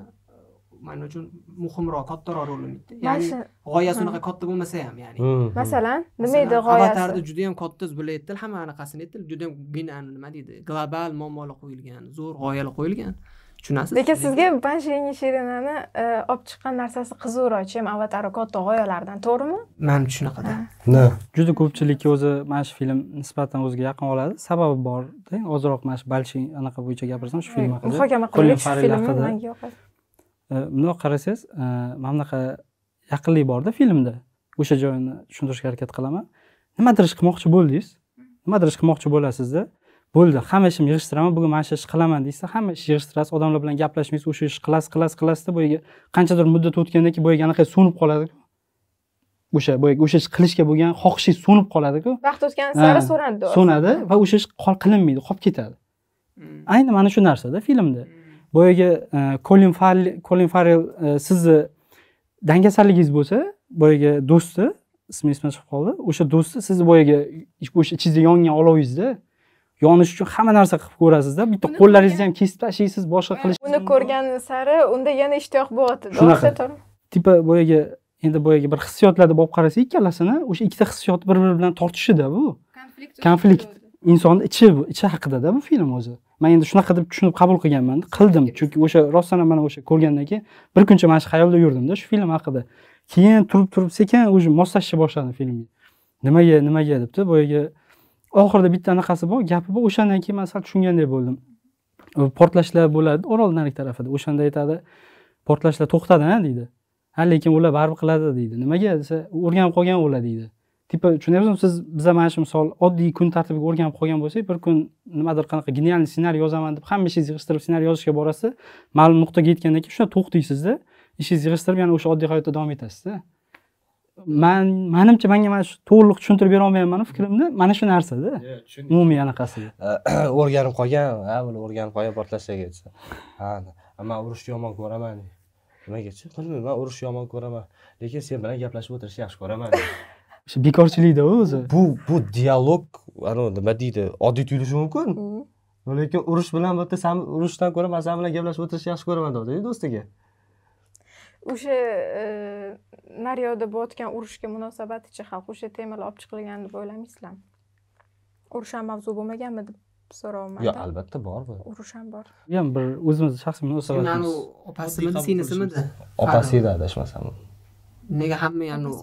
man uchun muhimroq kattaroq rol o'ynaydi ya'ni g'oyasi unaqa katta bo'lmasa ham ya'ni hmm, hmm. masalan nima edi g'oyasi avatarni juda ham katta bilet hamma anaqasini aytdi juda ham binani nima deydi global muammolar qo'yilgan zo'r g'oyalar qo'yilgan tushunasiz lekin sizga panshini shirinani e, olib chiqqan narsasi qiziqroqchi ham avatari katta g'oyalardan to'g'rimi manimcha shunaqada juda ko'pchilikka o'zi mana shu film nisbatan o'ziga yaqin oladi sababi borda ozroq mana shu balshiy anaqa bo'yicha gapirsam shu film haqida muhokama manga haqida bundoq qarasangiz mana bunaqa yaqinlik borda filmda o'sha joyini tushuntirishga harakat qilaman nimadir ish qilmoqchi bo'ldingiz nimadir ish qilmoqchi bo'lasizda bo'ldi hamma ishimni yig'ishtiraman bugun mana shu ish qilaman deysiz hamma ishni yig'ishtirasiz odamlar bilan gaplashmaysiz o'sha ishni qilasiz qilasiz qilasizda boyagi qanchadir muddat o'tgandan keyin boyagi anaqa so'nib qoladiku o'sha boyagi o'sha ish qilishga bo'lgan xohishingiz so'nib qoladiku vaqt o'tgani sari so'nadi so'nadi va o'sha ish qilinmaydi qolib ketadi hmm. ayni mana shu narsada filmda hmm. boyagi kolin e, farrel kolin farrel e, sizni dangasaligingiz bo'lsa boyagi do'sti ismi esimdan chiqib qoldi o'sha do'sti sizni boyagi o'sha ichingizda yongan olovingizda yonish uchun hamma narsa qilib ko'rasizda bitta qo'llaringizni ham kesib tashlaysiz boshqa qilish uni ko'rgan sari unda yana ishtiyoq bo'lyapti shunaqa tipa boyagi endi boyagi bir hissiyotlarni olib qarasa ikkalasini o'sha ikkita hissiyot bir biri bilan tortishida bu konflikt insonni ichi ichi haqidada bu film o'zi man endi shunaqa deb tushunib qabul qilganman qildim chunki o'sha rostdan ham mana o'sha ko'rgandan keyin bir kuncha mana shu xayolda yurdimda shu film haqida keyin turib turib sekin уже moslashishni boshladim filmga nimaga nimaga debdi boyagi oxirida bitta anaqasi bor gapi bor o'shandan keyin man sal tushunganday bo'ldim portlashlar bo'ladi orol narigi tarafida o'shanda aytadi portlashlar to'xtadi deydi ha lekin ular baribir qiladi deydi nimaga desa o'rganib qolgan ular deydi tipa tushunyapsizmi siz biza mana shu misol oddiy kun tartibiga o'rganib qolgan bo'lsak bir kun nimadir qanaqa genialniy ssenariy yozaman deb hamma ishingizni yig'ishtirib ssenariy yozishga borasiz ma'lum nuqtaga yetgandan keyin shunda to'xtaysizda ishingizni yig'ishtirib yana o'sha oddiy hayotda davom etasizda man manimcha manga mana shu to'liq tushuntirib bera olmayapman fikrimni mana shu narsada umumiy anaqasi [CLEARS THROAT] o'rganib qolgan ha buni o'rganib qolgan portlashagacha ha man urushni yomon ko'raman nimagachi bilmayman urushni yomon ko'raman lekin sen bilan gaplashib o'tirishni yaxshi ko'raman [LAUGHS] o'sha bekorchilikda o'zi bu bu dialog anavi nima deydi oddiy tuyulishi mumkin mm. lekin urush bilan bitta san urushdan ko'ra man san bilan gaplashib o'tirishni yaxshi ko'raman degandida do'stiga o'sha e, naryoda bo'layotgan urushga munosabatichi xalq o'sha temalar olib chiqilgan deb o'ylaymizlarmi urush ham mavzu bo'lmaganmi deb so'rayapman yo'q albatta bor bu urush ham bor bu ham bir o'zimizni shaxsiy munosabatimiz opasimi singlisimi opasida adashmasam nega hamma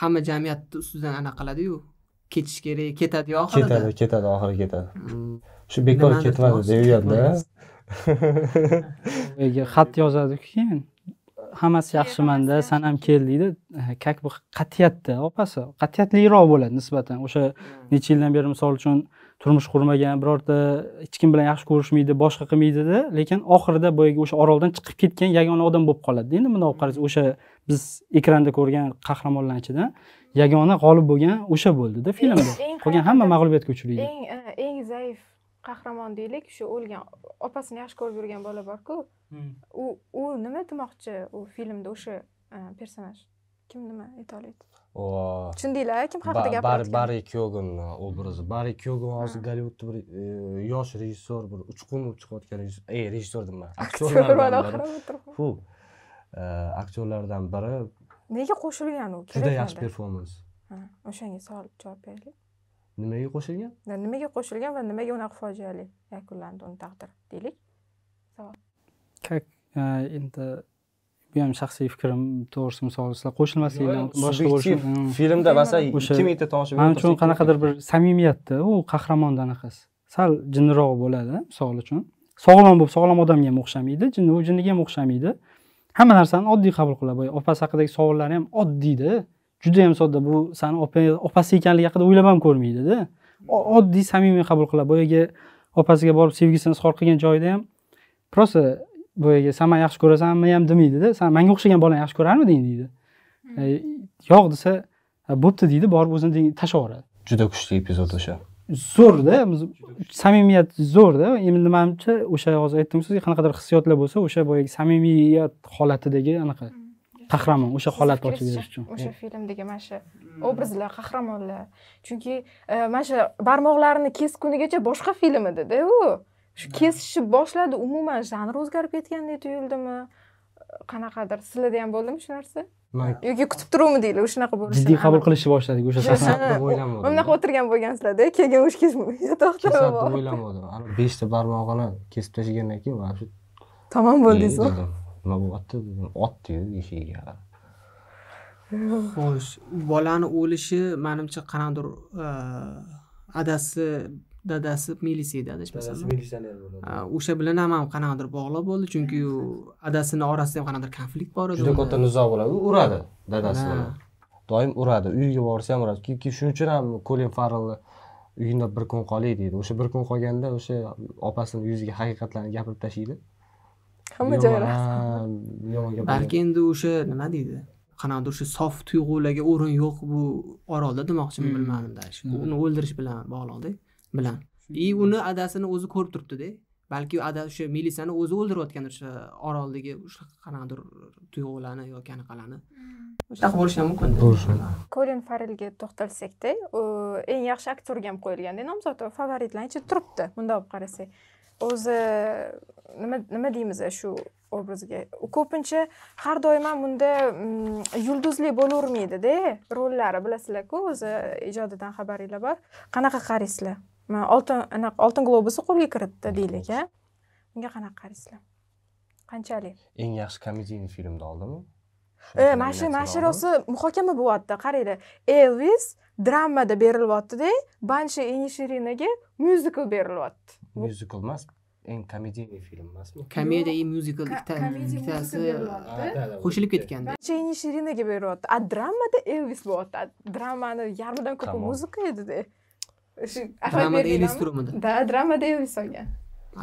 hamma jamiyatni ustidan anaqa qiladiyu ketish kerak ketadiyu oxirida ketadi ketadi oxiri ketadi mm. shu bekor ketmadi deyapyapda xat yozadiku keyin hammasi yaxshimanda ham kel deydi как бы qat'iyatda opasi qat'iyatliroq bo'ladi nisbatan o'sha mm. necha yildan beri misol uchun turmush qurmagan birorta hech kim bilan yaxshi ko'rishmaydi boshqa qilmaydida lekin oxirida boyagi o'sha oroldan chiqib ketgan yagona odam bo'lib qoladida endi bundoq mm. qarasa o'sha biz ekranda ko'rgan qahramonlarni ichida yagona g'olib bo'lgan o'sha bo'ldida filmda qolgan hamma mag'lubiyatga uchraydi eng e, eng zaif qahramon deylik shu o'lgan opasini yaxshi ko'rib yurgan bola borku hmm. u u nima demoqchi u filmda o'sha e, personaj kim nima ayta oladi tushundinglar kim haqida gapirayotgan bari kyogunni obrazi bari kyogun hozir gollivudda bir e, yosh rejissyor bir uchqun chiqayotgan rejissyor ey rejissyor deyman aktyorlardan biri nega qo'shilgan u juda yaxshi performans o'shanga savol javob beraylik nimaga qo'shilgan nimaga qo'shilgan va nimaga unaqa fojiali yakunlandi uni taqdiri deylik savol как endi bu ham shaxsiy fikrim to'g'risida misol sizlar qo'shilmasligini boshqa bo'lishi filmda masalan ikki mingta tomoshabin man uchun qanaqadir bir samimiyatda u qahramonni anaqasi sal jinniroq bo'ladi misol uchun sog'lom bo'lib sog'lom odamga ham o'xshamaydi jinni u jinniga ham o'xshamaydi hamma narsani oddiy qabul qiladi boya opasi haqidagi savollari ham oddiyda ham sodda bu sani opasi ekanligi haqida o'ylab ham ko'rmaydida oddiy samimiy qabul qiladi boyagi opasiga borib sevgisini izhor qilgan joyida ham просто boyagi san mani yaxshi ko'rasanmi ham demaydida san manga o'xshagan bolani yaxshi ko'rarmiding deydi hmm. e, yo'q desa bo'pti deydi borib o'zini tashlab yuboradi juda kuchli epizod o'sha zo'rda samimiyat zo'rda endi nima manimcha o'sha hozir aytdim sizga qanaqadir hissiyotlar bo'lsa o'sha boyagi samimiyat holatidagi anaqa mm, qahramon o'sha holatni ochib berish uchun o'sha filmdagi mana shu obrazlar qahramonlar chunki e, mana shu barmoqlarini kesgunigacha boshqa film edida u shu kesishni boshladi umuman janr o'zgarib ketganday tuyuldimi qanaqadir sizlarda ham bo'ldimi shu narsa yoki kutib turuvmidinglar o'shunaqa bo'lishi jiddiy qabul qilishni boshladik o'sha [LAUGHS] o'ylamadim bunaqa o'tirgan bo'lgansizlarda keyin o'sha yotoqda o'ylamadim beshta barmog'ini kesib tashlagandan keyin mana shu tamom bo'ldingizmi nima bo'lyapti dedim otdi eshigiga xo'sh bolani o'lishi manimcha qanaqadir e, adasi dadasi militsiyada adashmasam dadasi militsioner bo'ladi o'sha bilan ham qanaqadir bog'liq bo'ldi chunki u adasini orasida ham qanaqadir konflikt bor edi juda katta nizo bo'ladi u uradi dadasi bilan doim uradi uyiga borsa ham uradi chunki shuning uchun ham kolin farrelni uyingda bir kun qolay deydi o'sha bir kun qolganda o'sha opasini yuziga haqiqatlarni gapirib tashlaydi hamma joyi balki endi o'sha nima deydi qanaqadir o'sha sof tuyg'ularga o'rin yo'q bu orolda demoqchimi hmm. bilmadim uni o'ldirish bilan bog'liqda bilan и uni adasini o'zi ko'rib turibdida balki ada o'sha militsiyani o'zi o'ldirayotgandir o'sha oroldagi o'sha qanaqadir tuyg'ularni yoki anaqalarni hmm. shunaqa bo'lishi ham mumkin kolin farrelga to'xtalsakda u eng yaxshi aktyorga ham qo'yilganda nomzod favoritlar ichida turibdi bunday olib qarasak o'zi nima nima deymiz shu obrazga ko'pincha har doim ham bunda mm, yulduzli bo'lavermaydida rollari bilasizlarku o'zi ijodidan xabaringlar bor qanaqa qaraysizlar oltin anaqa oltin globusi qo'lga kiritdi deylik a unga qanaqa qaraysizlar qanchalik eng yaxshi komediya filmni oldimi mana shu mana shu rosa muhokama bo'lyapti qaranglar elvis dramada berilyaptida banshi inishirinaga myuzikl berilyapti myuzikl emas eng komediya film emasmi komediya и myuzikl ikkitasi qo'shilib ketganda cheyni shirinaga beryapti a dramada elvis bo'lyapti dramani yarmidan ko'pi muzika edida shu drama ingliz da drama deyverib solgan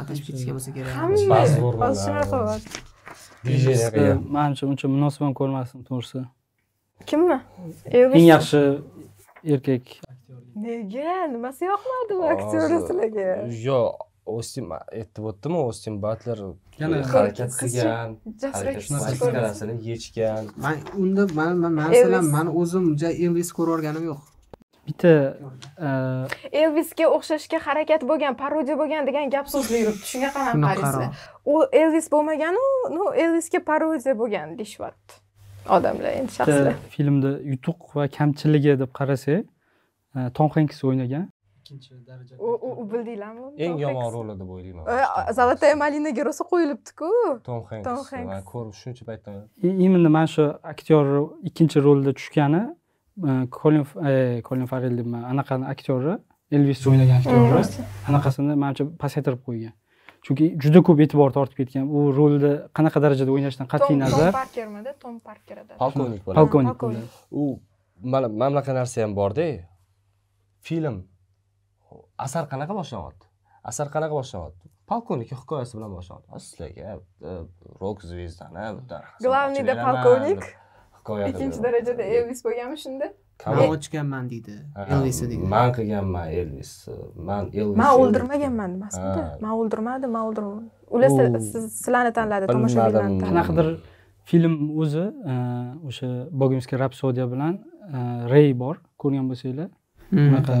adashib ketishgan bo'lsa kerak hamma hozir shunaqa bo'lyapti manimcha uncha munosib ham ko'rmasdim to'g'risi kimni eng yaxshi erkak nega nimasi yoqmadimi aktyorni sizlarga yo'q ostin aytib o'tdimi ostin batler yana harakat qilgan maskarasini yechgan man unda man man masalan man o'zim ja ingliz yo'q bitta e, elvisga o'xshashga harakat bo'lgan parodiya bo'lgan degan gap so'zlar yuribdi shunga qarab qaraysiz u elvis bo'lmaganu ну elvisga parodiya bo'lgan deyishyapti odamlar endi shaxslar filmda yutuq va kamchiligi deb qarasak e, tom henks o'ynagan ikkinchi u bildinglarmi eng yomon roli deb o'ylayman золотая e, malina girosi qo'yilibdiku tom henks tom ko'rib shuncha paytdan именно mana shu aktyor ikkinchi rolda tushgani kolin kolin farrell deyman anaqani aktyori elvis o'ynagan aktyori anaqasini manimcha pasaytirib qo'ygan chunki juda ko'p e'tibor tortib ketgan u rolda qanaqa darajada o'ynashidan qat'iy nazar tom parkermida tom parker polkovnik bo'ladi polkovnik bo'ladi u mana mana bunaqa narsa ham borda film asar qanaqa boshlanyapti asar qanaqa boshlanyapti polkovnik hikoyasi bilan boshlanyapti sizlarga rok zvezdani главныйda polkovnik hikoya ikkinchi darajada elvis bo'lganmi shunda man ochganman deydi elvis deydi man qilganman elvis man elvis man o'ldirmaganman demasmidi man o'ldirmadim man o'ldirmadim ular sizlarni tanladi tomoshabinlarni qanaqadir film o'zi e, o'sha bogimskiy rapsodiya bilan e, rey bor ko'rgan bo'lsanglar hmm. unaqa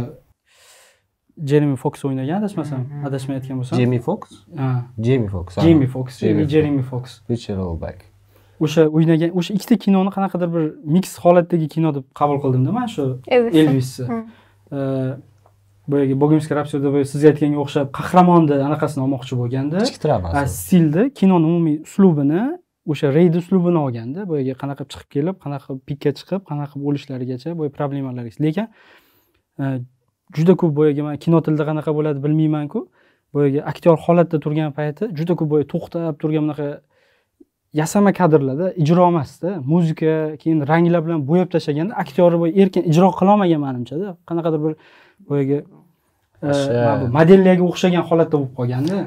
jeremi foks o'ynagan adashmasam hmm, hmm, adashmayotgan bo'lsam jemi foks jemi foks jemi foks jeremi foks fitzgerald bak o'sha o'ynagan o'sha ikkita kinoni qanaqadir bir miks holatdagi kino deb qabul qildimda man shu elvisni hmm. boyagi bogimskiy rapsiyada boya sizga aytganga o'xshab qahramonni anaqasini olmoqchi bo'lganda ichki drama stilni kinoni umumiy uslubini o'sha reyd uslubini olganda boyagi qanaqa qilib chiqib kelib qanaqa qilib pikka chiqib qanaqa qilib o'lishlarigacha boya problemalari lekin e, juda ko'p boyagi man kino tilida qanaqa bo'ladi bilmaymanku boyagi aktyor holatda turgan payti juda ko'p boya to'xtab turgan bunaqa yasama kadrlarda ijro emasda muzika keyin ranglar bilan bo'yab tashlaganda aktyorni erkin ijro qilolmagan manimchada qanaqadir bir boyagi e, modellarga o'xshagan holatda bo'lib qolganda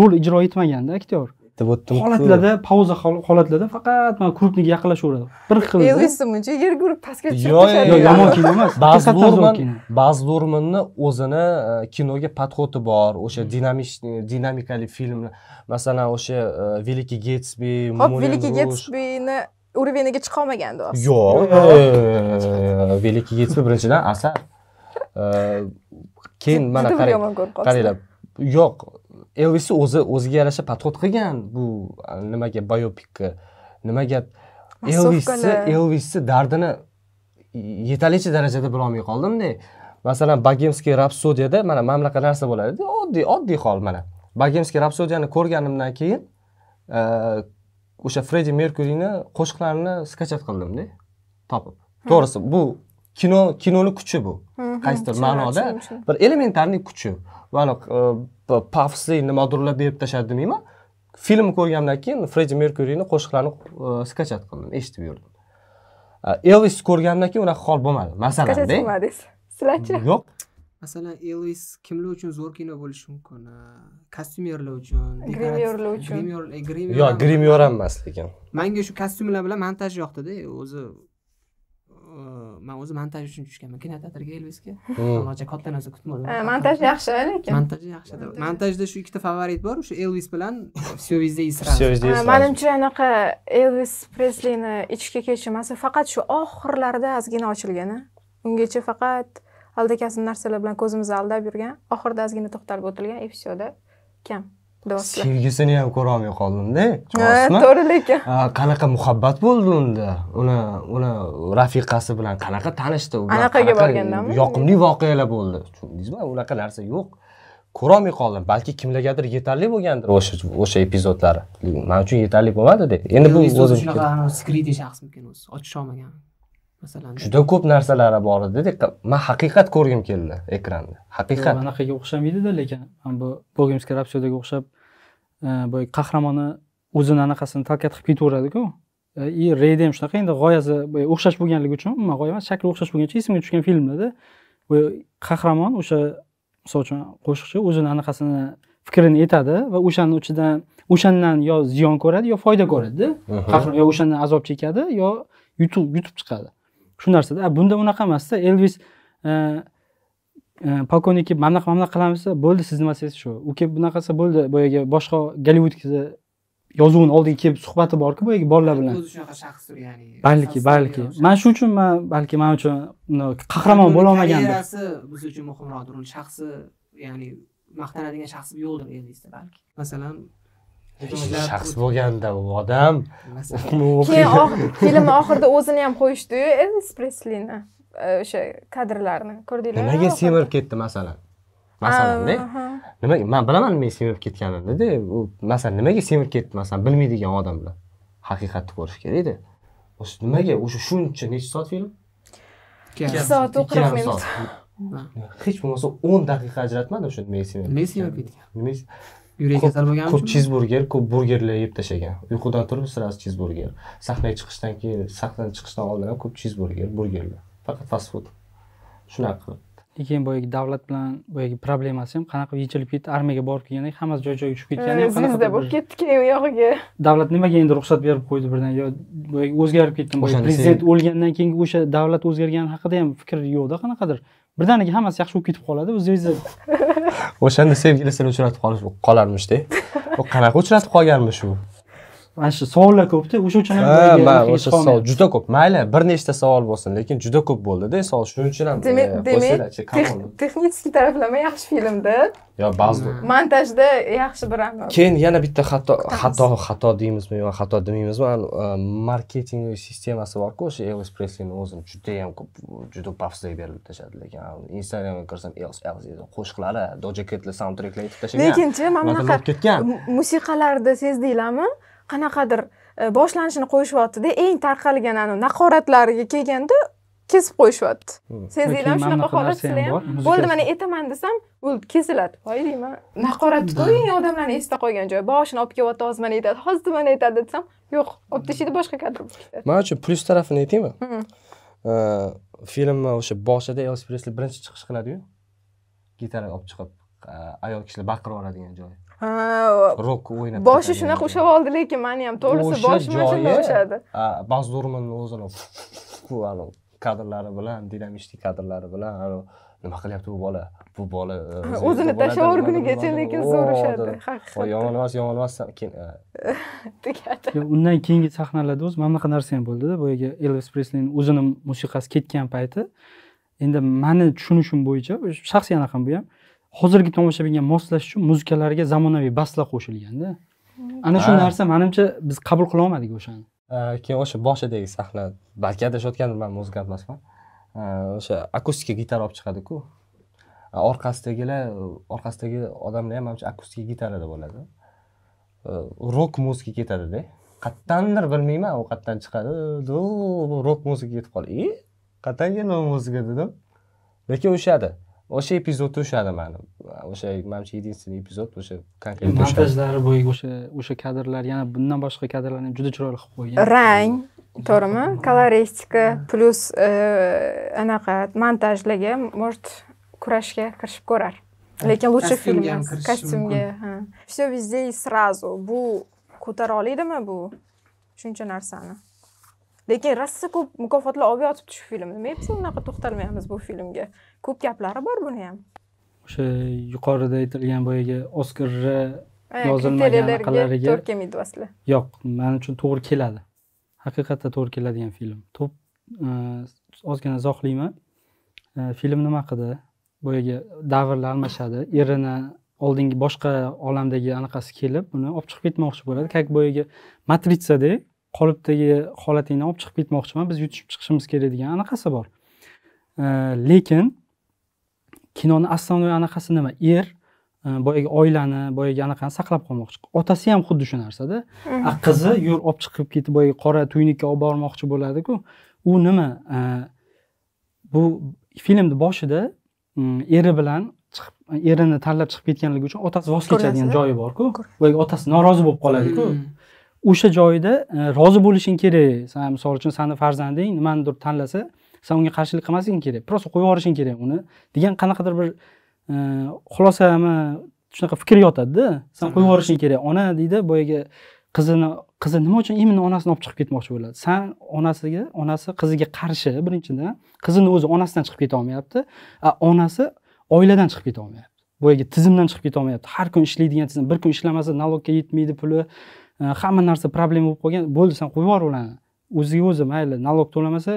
rol ijro etmaganda aktyor deb o'tdim holatlarda pauza holatlarda faqat mana krupniga yaqinlashaveradi bir xil esimcha yerga urib pastga tushib yo'q yo'q yomon kino emas bazdurman bazdurmanni o'zini e, kinoga подходi bor o'sha dinamikali filmlar masalan o'sha великий гетсби hop великий гетсбини уровеньiga olmagandi yo'q великий гетсби e, birinchidan asar e, keyin mana qarang qaranglar yo'q elvisni o'zi o'ziga yarasha podxod qilgan bu nimaga biopikka nimaga elvisni elvisni dardini yetarlicha darajada bilolmay qoldimda masalan bagimskiy rapsodiyada mana mana bunaqa narsa bo'ladida oddiy oddiy hol mana bagimskiy rapsodiyani ko'rganimdan keyin o'sha freddi merkuriyni qo'shiqlarini skachat qildimda topib hmm. to'g'risi bu kino kinoni kuchi bu hmm, hmm. qaysidir ma'noda bir elementarniy kuchi va e, pafsli nimadirlar berib tashladi demayman filmni ko'rgandan keyin fredi merkuriyni qo'shiqlarini e, skachat qildim eshitib yurdim e, elvis ko'rgandan keyin unaqa hol bo'lmadi masalan sizlarchi yo'q masalan elvis kimlar uchun zo'r kino bo'lishi mumkin kostyumerlar uchun grimyorlar uchun grimyor yo'q grimyor emas lekin manga shu kostyumlar bilan montaj yoqdida o'zi man o'zi montaj uchun tushganman kinoteatrga elvisga alloja katta narsa kutmadim montaj yaxshi lekin montaj yaxshi montajda shu ikkita favorit bor o'sha elvis bilan все везде и сразу manimcha anaqa elvis preslini ichki kechirmasi faqat shu oxirlarida ozgina ochilgan ungacha faqat aldakasi narsalar bilan ko'zimizni aldab yurgan oxirida ozgina to'xtalib o'tilgan и э, э, все kam do'stlar sevgisini ham ko'rolmay qoldimda to'g'ri lekin qanaqa muhabbat bo'ldi unda uni uni rafiqasi bilan qanaqa tanishdi anaqaga borgandami yoqimli voqealar bo'ldi tushundingizmi unaqa narsa yo'q ko'rolmay qoldim balki kimlargadir yetarli bo'lgandir o'sha o'sha epizodlari man uchun yetarli bo'lmadida endi bu o'zi shunaqa sekretli shaxsmikan o'zi ochisholmagan masalan juda ko'p narsalari bor edi man haqiqat ko'rgim keldi ekranda haqiqat anaqaga o'xshamaydida lekin bu bogimskiy rapsodiyaga o'xshab e, boy qahramoni o'zini anaqasini talkat qilib ketaveradiku и e, reyda ham shunaqa endi g'oyasi o'xshash bo'lganligi uchun umuman g'oya emas shakli o'xshash bo'lgani uchun esimga tushgan filmlarda qahramon o'sha misol uchun qo'shiqchi o'zini anaqasini fikrini aytadi va o'shani ichidan o'shandan yo ziyon ko'radi yo foyda ko'radida yo o'shandan azob chekadi yo yutib yutib chiqadi shu narsada bunda unaqa emasda elvis e, e, polkovnik kelib mana bunaqa mana bunaqa qilamiz desa bo'ldi sizni masalangiz shu u kelib bunaqa qilsa bo'ldi boyagi boshqa gollivudga yozuvni oldiga kelib suhbati borku boyagi bolalar bilan o'zi shunaqa shaxs ya'ni balki balki mana shu uchun man balki man uchun qahramon bo'lolmagan karyerasi biz uchun muhimroqdir uni shaxsi ya'ni maqtanadigan shaxsi yo'qdir elvisda balki masalan shaxs bo'lganda u odam [LAUGHS] keyin film oxirida o'zini ham qo'yishdiyu e, elvis preslini e, o'sha kadrlarni ko'rdinglarmi nimaga semirib ketdi masalan masalanda nimaga man bilaman nimaga semirib ketganimnida u masalan nimaga semirib ketdi masalan bilmaydigan odam bilan haqiqatni ko'rish kerakda o'sha nimaga o'sha shuncha necha soat film ikki soat qirq minut hech bo'lmasa o'n daqiqa ajratmadi o'sha nimaga semirib ketgan yurak kasal bo'lganmi ko'p chizburger ko'p burgerlar yeb tashlagan uyqudan turib sirasi chizburger sahnaga chiqishdan keyin sahnadan chiqishdan oldin ham ko'p chizburger burgerlar faqat fast food shunaqa qilib lekin boyagi davlat bilan boyagi problemasi ham qanaqa qilib yechilib ketdi armiyaga borib kelganda hammasi joy joyiga tushib ketgan звезда bo'lib ketdi keyin u yog'iga davlat nimaga endi ruxsat berib qo'ydi birdan yo boyagi o'zgarib ketdimi prezident o'lgandan keyingi o'sha davlat o'zgargani haqida ham fikr yo'qda qanaqadir birdaniga hammasi yaxshi bo'lib ketib qoladi o'zingizni [LAUGHS] o'shanda sevgilisini uchratib qolish qolarmishda u qanaqa uchratib qolganmish u mana shu savollar ko'pda o'sha uchun ham man o'sha savol juda ko'p mayli bir nechta savol bo'lsin lekin juda ko'p bo'ldida e, savol shuning uchun ham demak demak texnический taraflama yaxshi filmda yo ba'zi hmm. montajda yaxshi bir keyin yana bitta xato xato xato deymizmi yo xato demaymizmi e, marketing sistemasi borku o'sha elvis preslini o'zini judayam ko'p juda pafsday berib tashladi lekin instagramga kirsam els els qo'shiqlari doja ketli saundtreklar aytib tashlagan lekinchi mana bunaqa musiqalarda sezdinglarmi qanaqadir e, boshlanishini qo'yishyaptida eng tarqalgan an naqoratlariga kelganda kesib qo'yishyapti hmm. sezdinglarmi shunaqa holat sizlar ham bo'ldi mana aytaman desam u kesiladi voy deyman naqorat hmm. qo'ying odamlarni esda qolgan joy boshini olib kelyapti hozir mana aytadi hozir mana aytadi desam yo'q olib tashlaydi boshqa kadr man uchun plyus tarafini aytaymi hmm. e, filmni o'sha boshida elvis presli birinchi chiqish qiladiyu gitarani olib chiqib e, ayol kishilar baqirib yuboradigan joy rok o'ynab boshi shunaqa ushlab oldi lekin mani ham to'g'risi boshim shunday ushladi bazdurmanni o'zini kadrlari bilan dinamichlik kadrlari bilan nima qilyapti bu bola bu bola e, o'zini tashlab yuborgunigacha lekin zo'r urishadi ha. yomon emas yomon emas keyin tugadi e. [LAUGHS] undan keyingi sahnalarda o'zi mana bunaqa narsa ham bo'ldida boyagi elvis preslini o'zini musiqasi ketgan payti endi mani tushunishim bo'yicha shaxsiy anaqam bu ham hozirgi tomoshabinga moslash uchun muzikalarga zamonaviy baslar qo'shilganda ana shu narsa manimcha biz qabul qila olmadik o'shani keyin o'sha boshidagi sahna balki adashayotgandim man muzika emasman o'sha akustika gitara olib chiqadiku orqasidagilar orqasidagi odamlar ham manimcha akustika gitarada bo'ladi rok muzika ketadida qayerdandir bilmayman u qayerdan chiqadi rok muzika ketib qoldi и qayerdan kelgan muzika dedim lekin o'shadi o'sha epizod o'shani mani o'sha manimcha единственный epizod o'sha konkret montajlari bo'yiga o'sha o'sha kadrlar yana bundan boshqa kadrlarni ham juda chiroyli qilib qo'ygan rang to'g'rimi koloristika plyus e, anaqa montajlarga может kurashga kirishib ko'rar lekin лучше film kostyumga все везде и сразу bu ko'tara oladimi bu shuncha narsani lekin rossa ko'p mukofotlar olyotibdi shu film nima deb unaqa to'xtalmayapmiz bu filmga ko'p gaplari bor buni ham o'sha yuqorida aytilgan boyagi oskarga yozilmagan to'g'ri kelmaydi asli yo'q man uchun to'g'ri keladi haqiqatda to'g'ri keladigan film to'p e, ozgina izohlayman e, film nima haqida boyagi davrlar almashadi erini oldingi boshqa olamdagi anaqasi kelib uni olib chiqib ketmoqchi bo'ladi как boyagi matritsada qolipdagi holatingni olib chiqib ketmoqchiman biz yutishib chiqishimiz kerak degan anaqasi bor lekin kinoni основной anaqasi nima er e, boyagi oilani boyagi anaqani saqlab qolmoqchi otasi ham xuddi shu narsada a qizi yo'l olib chiqib ketib boyagi qora tuynukka olib bormoqchi bo'ladiku u nima e, bu filmni boshida mm, eri bilan chiqib e, erini tanlab chiqib ketganligi uchun otasi voz kechadigan joyi borku boyagi otasi norozi bo'lib qoladiku hmm. o'sha joyida e, rozi bo'lishing kerak san misol uchun sani farzanding nimanidir tanlasa san unga qarshilik qilmasliging kerak просто qo'yib yuborishing kerak uni degan qanaqadir bir e, xulosami shunaqa fikr yotadida san qo'yib yuborishing kerak ona deydi boyagi qizini qizi nima uchun именно onasini olib chiqib ketmoqchi bo'ladi san onasiga onasi qiziga qarshi birinchidan qizini o'zi onasidan chiqib keta olmayapti a onasi oiladan chiqib keta olmayapti boyagi tizimdan chiqib keta olmayapti har kun ishlaydigan tizim bir kun ishlamasa налогga yetmaydi puli Э, hamma narsa problema bo'lib qolgan bo'ldi san qo'yib yubor ularni o'ziga o'zi mayli nalog to'lamasa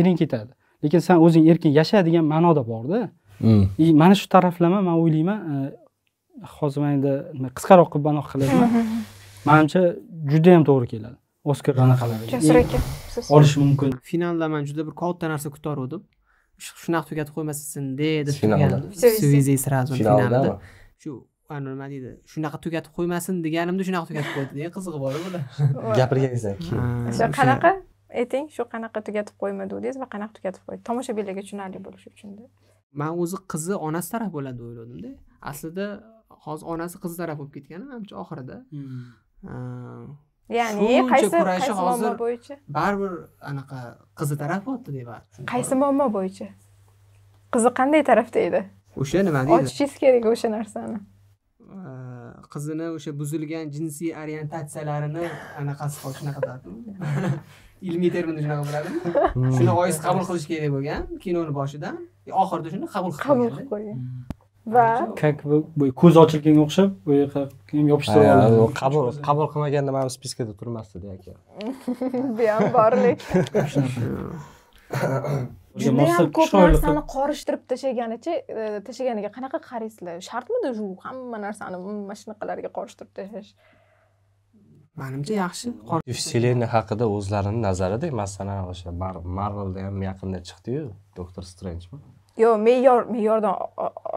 ering ketadi lekin san o'zing erkin yasha degan ma'noda borda и hmm. mana shu taraflama man o'ylayman e, hozir man endi qisqaroq qilib banoq qilyapman [LAUGHS] manimcha juda yam to'g'ri keladi oskar anaqalar jasur aka olish mumkin finalda man juda bir katta narsa kutaruvdim shunaqa tugatib qo'ymasasin dedi shu sразу finalda shu nima deydi shunaqa tugatib qo'ymasin deganimda shunaqa tugatib qo'ydi qizig'i bor bular [LAUGHS] gapirganingizdan keyin shu qanaqa ayting shu qanaqa tugatib qo'yma dedingiz va qanaqa tugatib qo'ydi tomoshabinlarga tushunarli bo'lishi uchunda man o'zi qizi onasi taraf bo'ladi deb o'ylagandimda aslida hozir onasi qizi taraf bo'lib ketgan manimcha oxirida hmm. ya'ni qaysi kurashi hozir bo'yicha baribir anaqa qizi taraf bo'lyapti deyapti qaysi muammo bo'yicha qizi qanday tarafda edi o'sha nima deydi ochishingiz kerak o'sha narsani qizini o'sha buzilgan jinsiy orientatsiyalarini anaqasi qilib shunaqa [LAUGHS] ilmiy termin shunaqa bo'ladimi hmm. shuni ojiz qabul qilish kerak bo'lgan kinoni boshidan oxirida shuni qabul qilib qabul qilib qo'ygan va как ko'z ochilganga o'xshab yopishtirib qabul qabul qilmaganda bu spiskada turmasdi aka [LAUGHS] bu ham borlik [LAUGHS] juda ham ko'p narsani qorishtirib tashlaganicha e, tashlaganiga qanaqa qaraysizlar shartmidi shu hamma narsani mana shunaqalarga qorishtirib tashlash manimcha yaxshi vselenniy haqida o'zlarini nazarida masalan o'sha marvelda ham yaqinda chiqdiyu doktor strenjmi yo'q me'yor me'yordan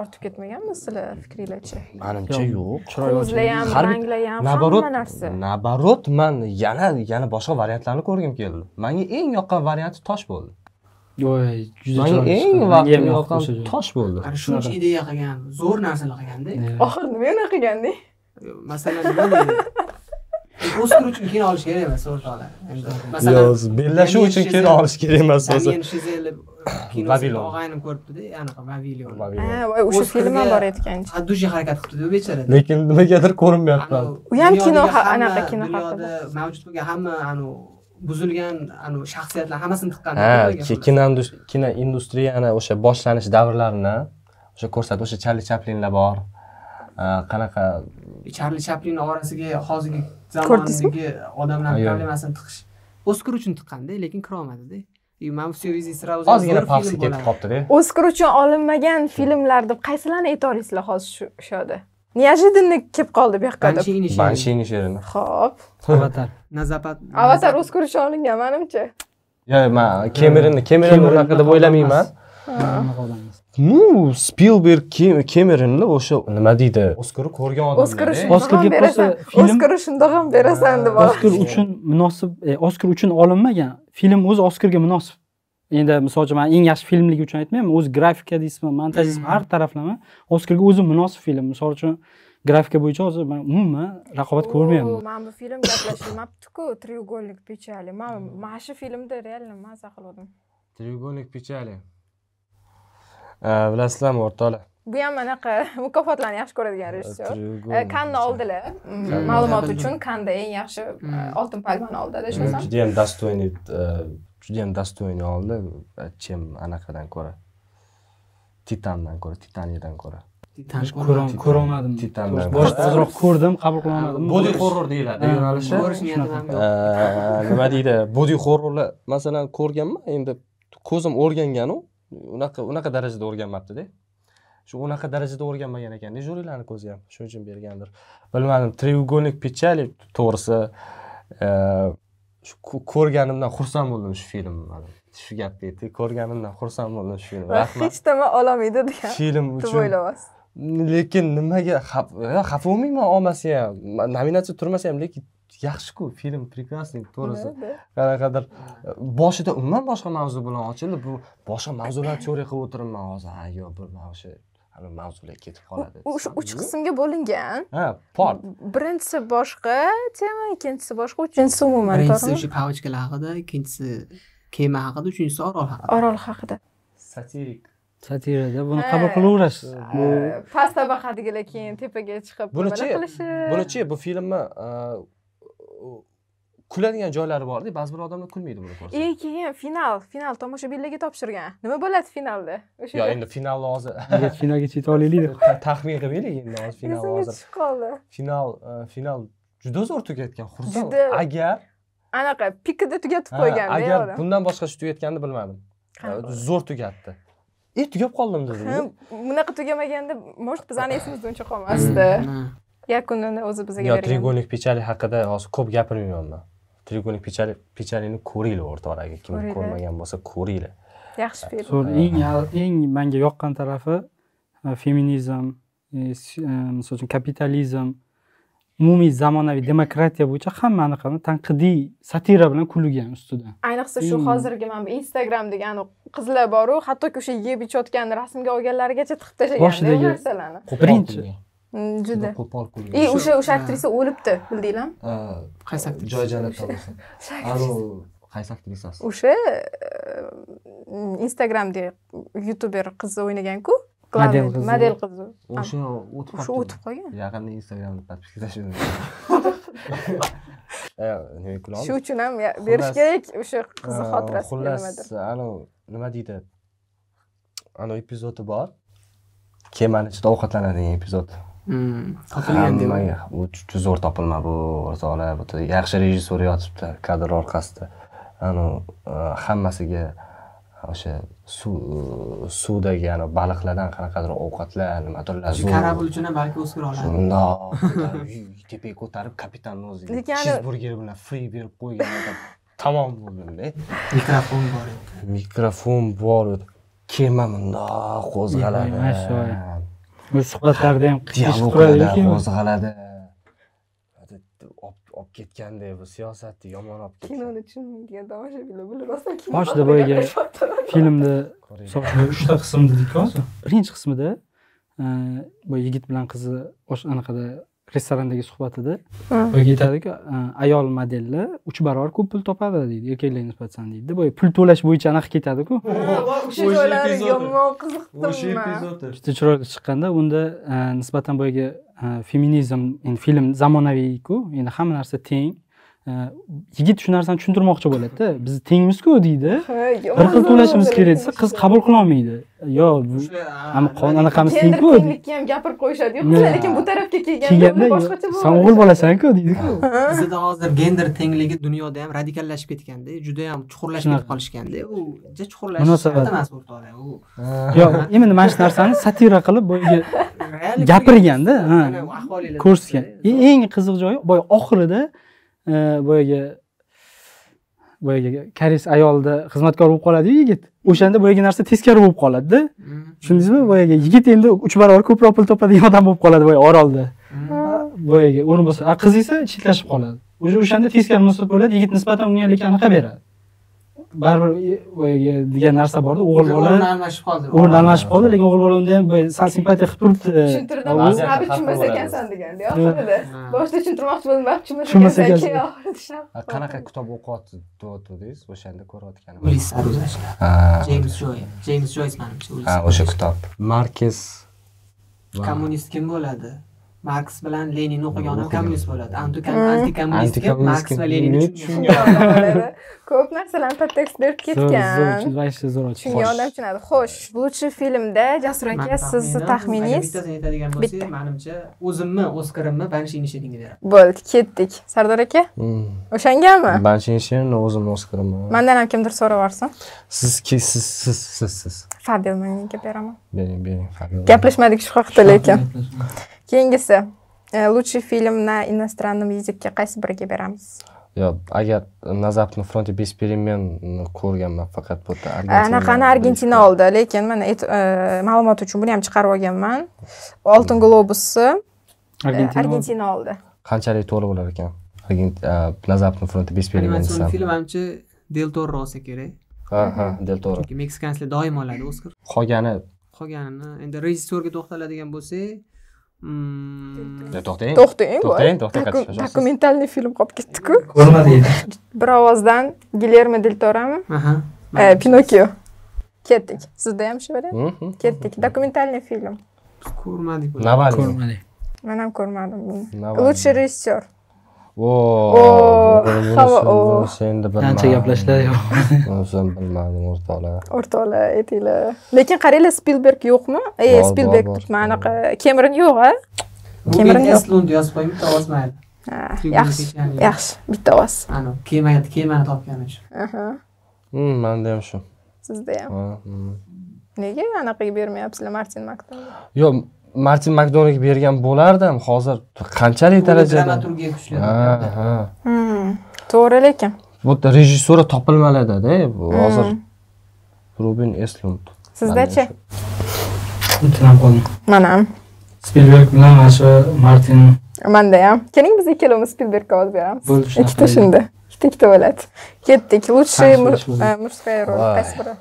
ortib ketmaganmi sizlar fikringlarcha manimcha yo'q qizlar ham ranglar ham hamma narsa наоборот man yana yana boshqa variantlarni ko'rgim keldi manga eng yoqqan varianti tosh bo'ldi voy manga eng yoqqan tosh bo'ldi ana shuncha ideya qilgan zo'r narsalar qilganda oxiri nima yo'nal qilganda masalan uchun kino olish kerak emas o'rtoqlar yo'q bellashuv uchun kino olish kerak emas o'zi babilon [COUGHS] og'aynim ko'ribdida anaqa voy o'sha film ham bor ekanchi от harakat qilibdida bechora lekin nimagadir ko'rinmayapti u ham kino anaqa kino haqida mavjud bo'lgan hamma anavi buzilgan shaxsiyatlar hammasini tiqqan ha kino industriyani o'sha boshlanish davrlarini o'sha ko'rsatib o'sha charli chaplinlar bor qanaqa charli chaplinni orasiga hozirgi zamondagi odamlarni problemasini tiqish o'skir uchun tiqqanda lekin kirolmadida и ozgina pasti ketib qolibdida o'skir uchun olinmagan filmlar deb qaysilarni ayta olasizlar hozir shu shoda неожиданно келип qoldi bu yoqqa deb banshining she'rini ho'p avatar nazapat avatar o'z ko'rishi olingan manimcha yo'q man kemerini kemerin unaqa deb o'ylamayman ну spilberg kemerinni o'sha nima deydi oskarni ko'rgan odam oskar uchun oskarga просто film oskar shundoq ham berasan deb oskar uchun munosib oskar uchun olinmagan film o'zi oskarga munosib endi misol uchun man eng yaxshi filmligi uchun aytmayman o'zi grafika deysizmi montaj deysizmi hmm. har taraflama oskarga o'zi munosib film misol uchun grafika bo'yicha hozir man umuman raqobat ko'rmayapman mana bu film gaplashilmabdiku треугольник печали man mana shu filmni реально maza qilgandim треугольник печали bilasizlarmi o'rtoqlar bu ham anaqa mukofotlarni yaxshi ko'radigan rejissyor kanni oldilar ma'lumot uchun kanda eng yaxshi э, oltin palmani oldi adashmasam judayam достойный э, judayam достойный oldi chem anaqadan ko'ra titandan ko'ra titanidan ko'ra ko'rolmadim titandan ozroq ko'rdim qabul qilolmadim body horror deyiladi yo'nalishi nima deydi body horrorlar masalan ko'rganman endi ko'zim o'rganganu unaqa unaqa darajada o'rganmabdida shu unaqa darajada o'rganmagan ekan jurilarni ko'zi ham shuning uchun bergandir bilmadim треугольник печали to'g'risi ko'rganimdan xursand bo'ldim shu filmni shu gapni aytdi ko'rganimdan xursand bo'ldim shu filmni rahmat hech nima ololmaydi degan film uchun deb lekin nimaga xafa bo'lmayman olmasa ham nominatsiya turmasa ham lekin yaxshiku film прекрасный to'g'risi qanaqadir e, boshida umuman boshqa mavzu bilan ochildi bu boshqa mavzularni teoriya qilib o'tiribman hozir ha yo'q bir o'sha mavzuga ketib qoladi o'sha uch qismga bo'lingan ha port birinchisi boshqa tema ikkinchisi boshqa uchinchisi umuman birinchisi o'sha pavochkalar haqida ikkinchisi kema haqida uchinchisi orol haqida orol haqida satirik satirada buni qabul qilaverasiz bu past tabaqadagilar keyin tepaga chiqib qilishi bunichi bu filmni kuladigan joylari borda ba'zi bir odamlar kulmaydi buni ko'rsa и keyin final final tomoshabinlarga topshirgan nima bo'ladi finalda o'sha yo'q endi finalni hozir [LAUGHS] finalgacha yeta [LAUGHS] olaylik taxmin qilmaylik endi hozir final hozir tushib qoldi final e, final juda zo'r tugatgan xursand agar anaqa pikida tugatib qo'yganda agar bundan boshqa shu tugatganini bilmadim e, zo'r tugatdi e tugab qoldim dedi bunaqa tugamaganda может bizani esimizda uncha qolmasdi hmm. yakunini o'zi bizga bergan yo треугольник печали haqida hozir ko'p gapirmayman man treугольник pecheniyeni ko'ringlar o'rtoqlar agar kim ko'rmagan bo'lsa ko'ringlar yaxshi film eng eng menga yoqqan tarafi e, feminizm e, e, misol uchun kapitalizm umumiy zamonaviy demokratiya bo'yicha hamma anaqani tanqidiy satira bilan kulgan ustida ayniqsa shu hozirgi mana bu instagram degan qizlar boru hattoki o'sha yeb ichayotgan rasmga olganlarigacha tiqib tashlagan boshidagi narsalarni birinchi juda qo'pol qilgan и o'sha o'sha aktrisa o'libdi bildinglarmi qaysi aktrisa joyjon [LAUGHS] anavi qaysi aktrisasi o'sha e, instagramda youtuber qiz o'ynaganku model qiz model qiz o'sha ah, o'tib o'sha o'tib qolgan yaqinda instagramda подпискаdan [LAUGHS] nima qila shu uchun ham berish kerak o'sha qizni xotirasi xullas anavi nima deydi anavi epizodi bor kemani ichida ovqatlanadigan epizod Hmm. topilgan deb u juda zo'r topilma bu risola bitta yaxshi rejissor yotibdi kadr orqasida anavi e, hammasiga o'sha suv suvdagi an baliqlardan qanaqadir ovqatlar nimadirlar korabl uchun ham balki o'skira oladi shundoq tepaga ko'tarib kapitanni o'ziga burger bilan fri berib qo'ygan tamom bo'ldimda mikrofon bor edi mikrofon bor edi kema mundoq qo'zg'aladi bu suhbatlarda ham [LAUGHS] dialoglar qo'zg'aladi olib ketganda bu siyosatni yomon olib kinoni tushunmaydigan tomoshabinlar bular rosa boshida boyagi filmni [LAUGHS] uchta qism dedik hozir birinchi qismida e, bu yigit bilan qizi anaqada restorandagi suhbatida boyagi aytadiki ayol modellar uch barobar ko'p pul topadi deydi erkaklarga nisbatan deydi boya pul to'lash bo'yicha anaqa ketadiku o'sha joylari yomon qiziqdim o'sha juda chiroyli chiqqanda unda nisbatan boyagi feminizm endi film zamonaviyku endi hamma narsa teng yigit shu narsani tushuntirmoqchi bo'ladida biz tengmizku deydi bir xil to'lashimiz kerak desa qiz qabul qilolmaydi yo anaqamiz tengku tenglikka ham gapirib qo'yishadiyu lekin bu tarafga kelganda boshqacha bo'ladi san o'g'il bolasanku deydiku bizda hozir gender tengligi dunyoda ham radikallashib ketganda juda ham chuqurlashib ketib qolishganda u chuqurlashish munosabat emas o'rtoqlar yo'q именно mana shu narsani satira qilib boyagi gapirganda ko'rsatgan e, eng qiziq joyi boya oxirida boyagi boyagi koreys ayolda xizmatkor bo'lib qoladiyu yigit o'shanda boyagi narsa teskari bo'lib qoladida mm-hmm. tushundingizmi boyagi yigit endi uch barobar ko'proq pul topadigan odam bo'lib qoladi mm-hmm. boyagi orolda boyagi o'rinbosar qiz esa chetlashib qoladi уже o'shanda teskari munosabat bo'ladi yigit nisbatan unga lekin anaqa beradi baribir boyagi e, degan narsa borda o'g'il bola o'rni almashib qoldi o'rni almashib qoldi lekin o'g'il bola unda ham sal simpatiya qilib turibdi tushuntirdim abi tushunmas ekansan deganda oxirida boshida tushuntirmoqchi bo'ldim baribir tushunmas ekansan qanaqa kitob o'qiyotgandingiz o'shanda ko'rayotganim ulis sarguzashtlar jeyms joy jeyms joys manimcha o'sha kitob markes kommunist kim bo'ladi marks bilan leninni o'qigan odam kommunist bo'ladi deb marks va tushunadi ko'p narsalarni podtekst berib ketgan shunga tushunadi xo'sh bu filmda jasur aka sizni taxminingiz bittasini aytadigan bo'lsak manimcha o'zimni o'zkarimni banshin ishingni beradi bo'ldi ketdik sardor aka hmm. o'shangami banshin ishini o'zimni o'zkarimni mandan ham kimdir so'rab yuborsin siz siz siz siz siz fabel menga beraman bering bering gaplashmadik shu haqda lekin keyingisi e, лучший фильм на иностранном языке qaysi biriga beramiz yo'q agar nazabni fronte без перемен ko'rganman faqat bu yerda anaqani э, argentina oldi lekin mana э, ma'lumot uchun buni ham chiqarib olganman oltin globusni э, argentina oldi qanchalik to'g'ri bo'lar ekan nazabni fronte без перемен desa film hamchi del toro olsa kerak ha ha del toro chunki doim oladi oskar qolgani qolganini endi rejissyorga to'xtaladigan bo'lsak to'xtang to'xtang to'xtang dokumentalniy film qolib ketdiku ko'rmadingiz bir ovozdan gilermo del torami pinokio ketdik sizda ham shu variant ketdik dokumentalniy film ko'rmadik navalniy man ham ko'rmadim buni лучший rejissyor endi qancha gaplashdilar o'zim bilmadim o'rtoqlar o'rtoqlar aytinglar lekin qaranglar spilberg yo'qmi e spilberg mana anaqa kemerin yo'q a kemerin yo'q yozib qo'ying bitta ovoz mayli yaxshi yaxshi bitta ovoz kemani kemani topgani uchun manda ham shu sizda ham nega anaqaga bermayapsizlar martin makdan yo'q martin makdonga bergan bo'lardim hozir qanchalik darajada dramaturgiya kuchli hmm, to'g'ri lekin bu yerda rejissura topilmaladida hmm. hozir rubin eslund sizdachi unutib qoldim man ham spilberg bilan mana shu martin manda ham keling biz ikkalamiz spilbergga ovoz beramiz bo'ldi ikkita shunda ikkita ikkita bo'ladi ketdik лучший мужская роль qaysi biri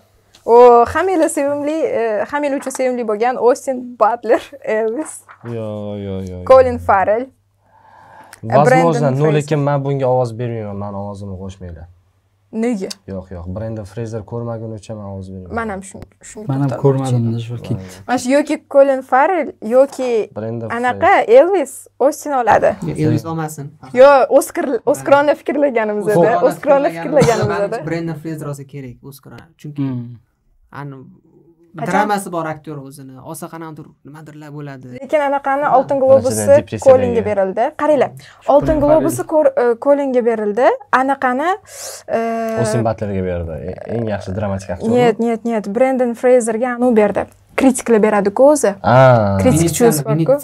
u hammanglar sevimli e, hammanglar uchun sevimli bo'lgan ostin batler elvis kolin farrell возможно ну lekin man bunga ovoz bermayman mani ovozimni qo'shmanglar nega yo'q yo'q brendon frezer ko'rmagunicha man ovoz bermayman man ham shunga man ham ko'rmadim shu ketdi mana shu yoki kolin farrell yoki anaqa elvis ostin oladi elvis olmasin yo'q oskar oskrona fikrlaganimizda oskrona fikrlaganimizda brendon frezer olsa kerak oskar chunki hmm. dramasi bor aktyor o'zini olsa qanaqadir nimadirlar bo'ladi lekin anaqani oltin globusi kolinga berildi qaranglar oltin globusi e, kolinga berildi anaqani e, osin batlerga berdi e, eng yaxshi dramatik aktyor нет нет нет brendon freyzerga anavi berdi kritiklar beradiku o'zi kritik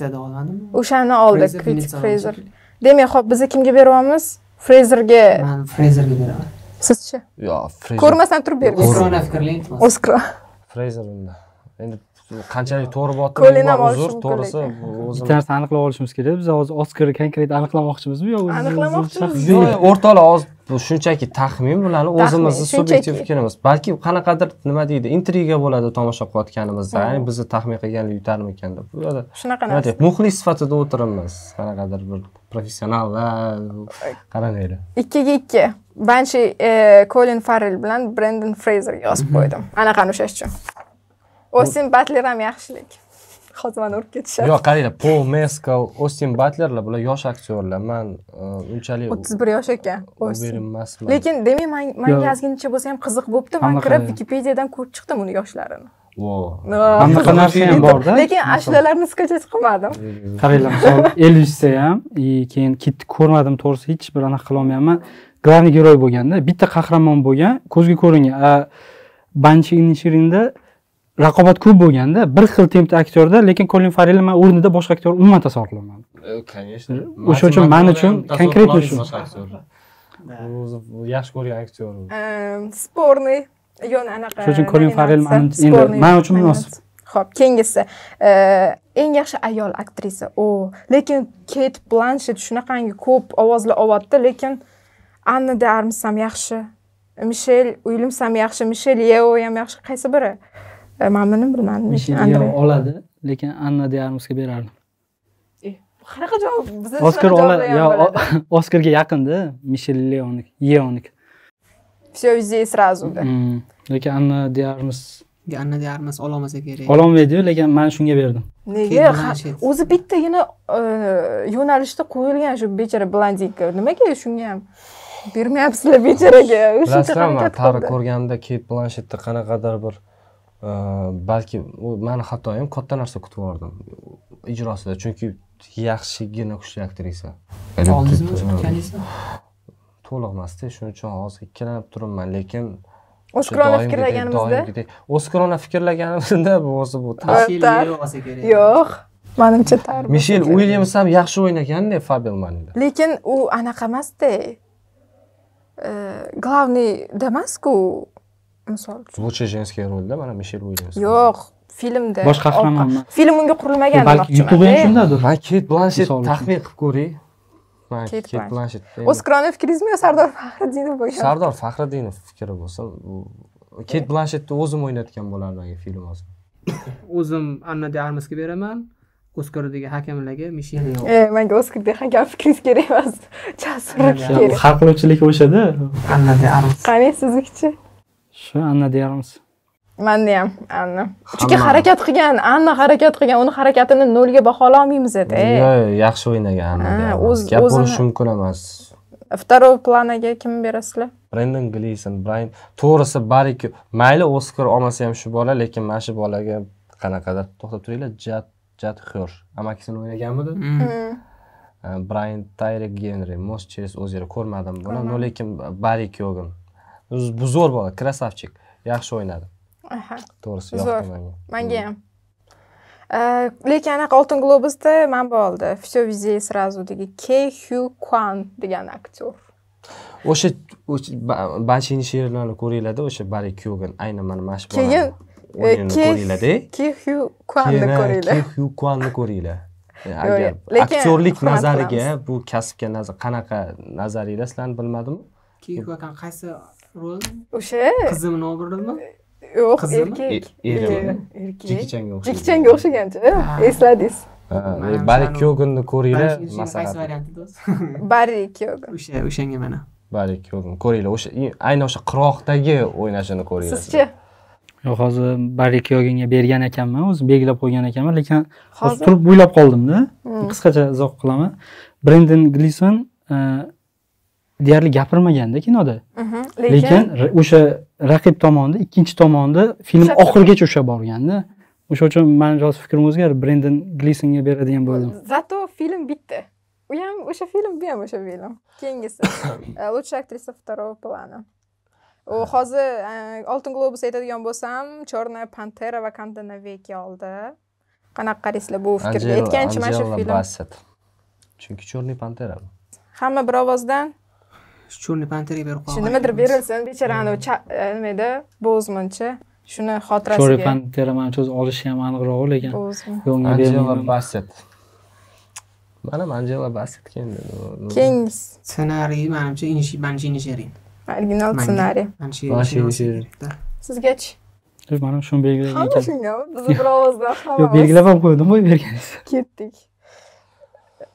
o'shani oldi kritik freyzer demak ho'p biza kimga beryapmiz freyzerga man freyzerga beraman sizchi yo'q ko'rmasdan turib bergaysiz o'zkrona fikrlang o'zkro freyzer endi qanchalik to'g'ri botdimi uzr to'g'risi bitta narsani aniqlab olishimiz kerak biz hozir oskarni konkret aniqlamoqchimizmi yo'q aniqlamoqchimiz yo'q o'rtoqlar hozir shunchaki taxmin bularni o'zimizni subyektiv fikrimiz balki qanaqadir nima deydi intriga bo'ladi tomosha qilayotganimizda hmm. ya'ni bizni taxmin qilgan yutarmikan deb shunaqa narsa muxlis sifatida o'tiribmiz qanaqadir bir professional va qaranglar ikkiga ikki banshi kolin e, farrell bilan brendon freyzerga yozib mhm. qo'ydim anaqani ushlash uchun Austin batler ham yaxshilik mana urib ketishadi yo'q qaranglar pol meskal osim batlerlar bular yosh aktyorlar man e, unchalik o'ttiz bir yosh ekan emasman lekin demak manga ozgincha bo'lsa ham qiziq bo'libdi man kirib dan ko'rib chiqdim uni yoshlarini anaqa [LAUGHS] narsa ham borda lekin ashulalarni chiqmadim. qilmadim qaranglar misol elvisni ham и keyin kitni ko'rmadim to'g'risi hech bir anaqa qilolmayapman главный герой bo'lganda bitta qahramon bo'lgan ko'zga ko'ringan banchi nishirinda raqobat ko'p bo'lganda bir xil tempda aktyorda lekin kolin farrell man o'rnida boshqa aktyor umuman tasavvur qilolmadim e, конечно o'sha uchun man uchun конкретно shu [LAUGHS] yaxshi ko'rgan aktyor sporный yo'n anaqa shuning uchun kolin farrell endi man uchun munosib ho'p keyingisi e, eng yaxshi ayol aktrisa o lekin ket blanshet shunaqangi ko'p ovozli olyapti lekin anna de arms ham yaxshi mishel uilyams ham yaxshi mishel yeo ham yaxshi qaysi biri man bilmadim mishel oladi lekin anna de berardim qanaqa javob oskar yo oskarga yaqinda mishel leonik yeonik все везде сразу да lekin anna de anna de ololmasa kerak ololmaydiyu lekin man shunga berdim nega o'zi bittagina yo'nalishda qo'yilgan shu bechara blondinka nimaga shunga ham bermayapsizlar becharaga bilasizlarmi tari ko'rganda keyt blanshetni qanaqadir bir balki mani xatoyim katta narsa kutib yubordim ijrosida chunki yaxshigina kuchli aktrisa to'liq emasda shuning uchun hozir ikkilanib turibman lekin o'zkirona fikrlaganimizda o'zkirona fikrlaganimizda bu o'zi bu yo'q manimcha mishel uilyams ham yaxshi o'ynaganda fabelmanida lekin u anaqa emasda главныйda emasku misol лучший женский rolda mana mishel uilyams yo'q filmda bosh qahramonmi film unga qurilmagan balki yutuq ham shundadir man ket blanshet taxmin qilib ko'ring ket blanshet oskarni fikringizmi yo sardor faxriddinov bo'lgan sardor faxriddinov fikri bo'lsa ket blanshetni o'zim o'ynatgan bo'lardim agar film olsa [COUGHS] o'zim anna de armasga beraman oskardagi hakamlarga mishel yo'q e manga oskar hakam fikringiz kerak emas jasur [LAUGHS] kerak hal qiluvchilik o'shada anna de armas qani sizniki shu anna deyarmiz manni ham anna chunki harakat qilgan anna harakat qilgan uni harakatini nolga bahola olmaymiz edi yo'q yaxshi o'ynagan anna gap bo'lishi mumkin emas второй planaga kim berasizlar brendon glison brayn to'g'risi bariki mayli oskar olmasa ham shu bola lekin mana shu bolaga qanaqadir to'xtab turinglar jad jad xyor amakisini o'ynaganmidi mm. mm. brayn tayrik genri mosches o'zinglar ko'rmadim buni lekin bari kogan bu zo'r bola krasavchik yaxshi o'ynadi aha to'g'risi yoqdi manga hmm. ham lekin anaqa oltin globusda man bo'ldi все везде сразу degan ke hyu kwan degan aktyor o'sha banshini she'rlarini ko'ringlarda o'sha bari kyogan aynan mana mana shu keyin ko'ringlarda ke hyu kvanni ko'ringlar ke hyu ko'ringlar agar aktyorlik nazariga bu kasbga qanaqa nazaringlar sizlarni bilmadim ke qaysi o'sha qizimni o'g'rimi yo'q erkak erkak jekichanga o'xshagan jekichanga o'xshaganchi esladingiz barri kyogunni ko'ringlar qaysi varianti do'st bari kyogun o'sha o'shanga mana bari kyogun ko'ringlar o'sha aynan o'sha qirg'oqdagi o'ynashini ko'ringlar sizchi yo'q hozir bari kyogunga bergan ekanman o'zim belgilab qo'ygan ekanman lekin hozir turib o'ylab qoldimda qisqacha izoh qilaman brenden glisson e, deyarli gapirmaganda kinoda mhm, lekin o'sha raqib tomonda ikkinchi tomonda film oxirigacha ushlab borganda o'sha uchun mani hozir fikrim o'zgardi brendon glisonga beradigan bo'ldim зато film bitta u ham o'sha film bu ham o'sha film keyingisi лучшая актриса второго плана u hozir e, oltin globus aytadigan bo'lsam черная pantera va канда навеки oldi qanaqa qaraysizlar bu fikrga aytgancha mana shu film chunki черный pantera hamma bir ovozdan черный pantera berib qo'ygan shu nimadir berilsin bechorani e, nima edi bo'zminchi shuni xotirasiga черный pantera manimcha o'zi olishi ham aniqroq lekin anjela basset mana anjela basset keyin keyin ssenariy manimcha manchini sherin original ssenariy sizgachi yo'q manam shuni belgilagan ekan hamma shunga biz bir ovozdan hamma yo'q belgilab ham qo'ydim bu berganingiz ketdik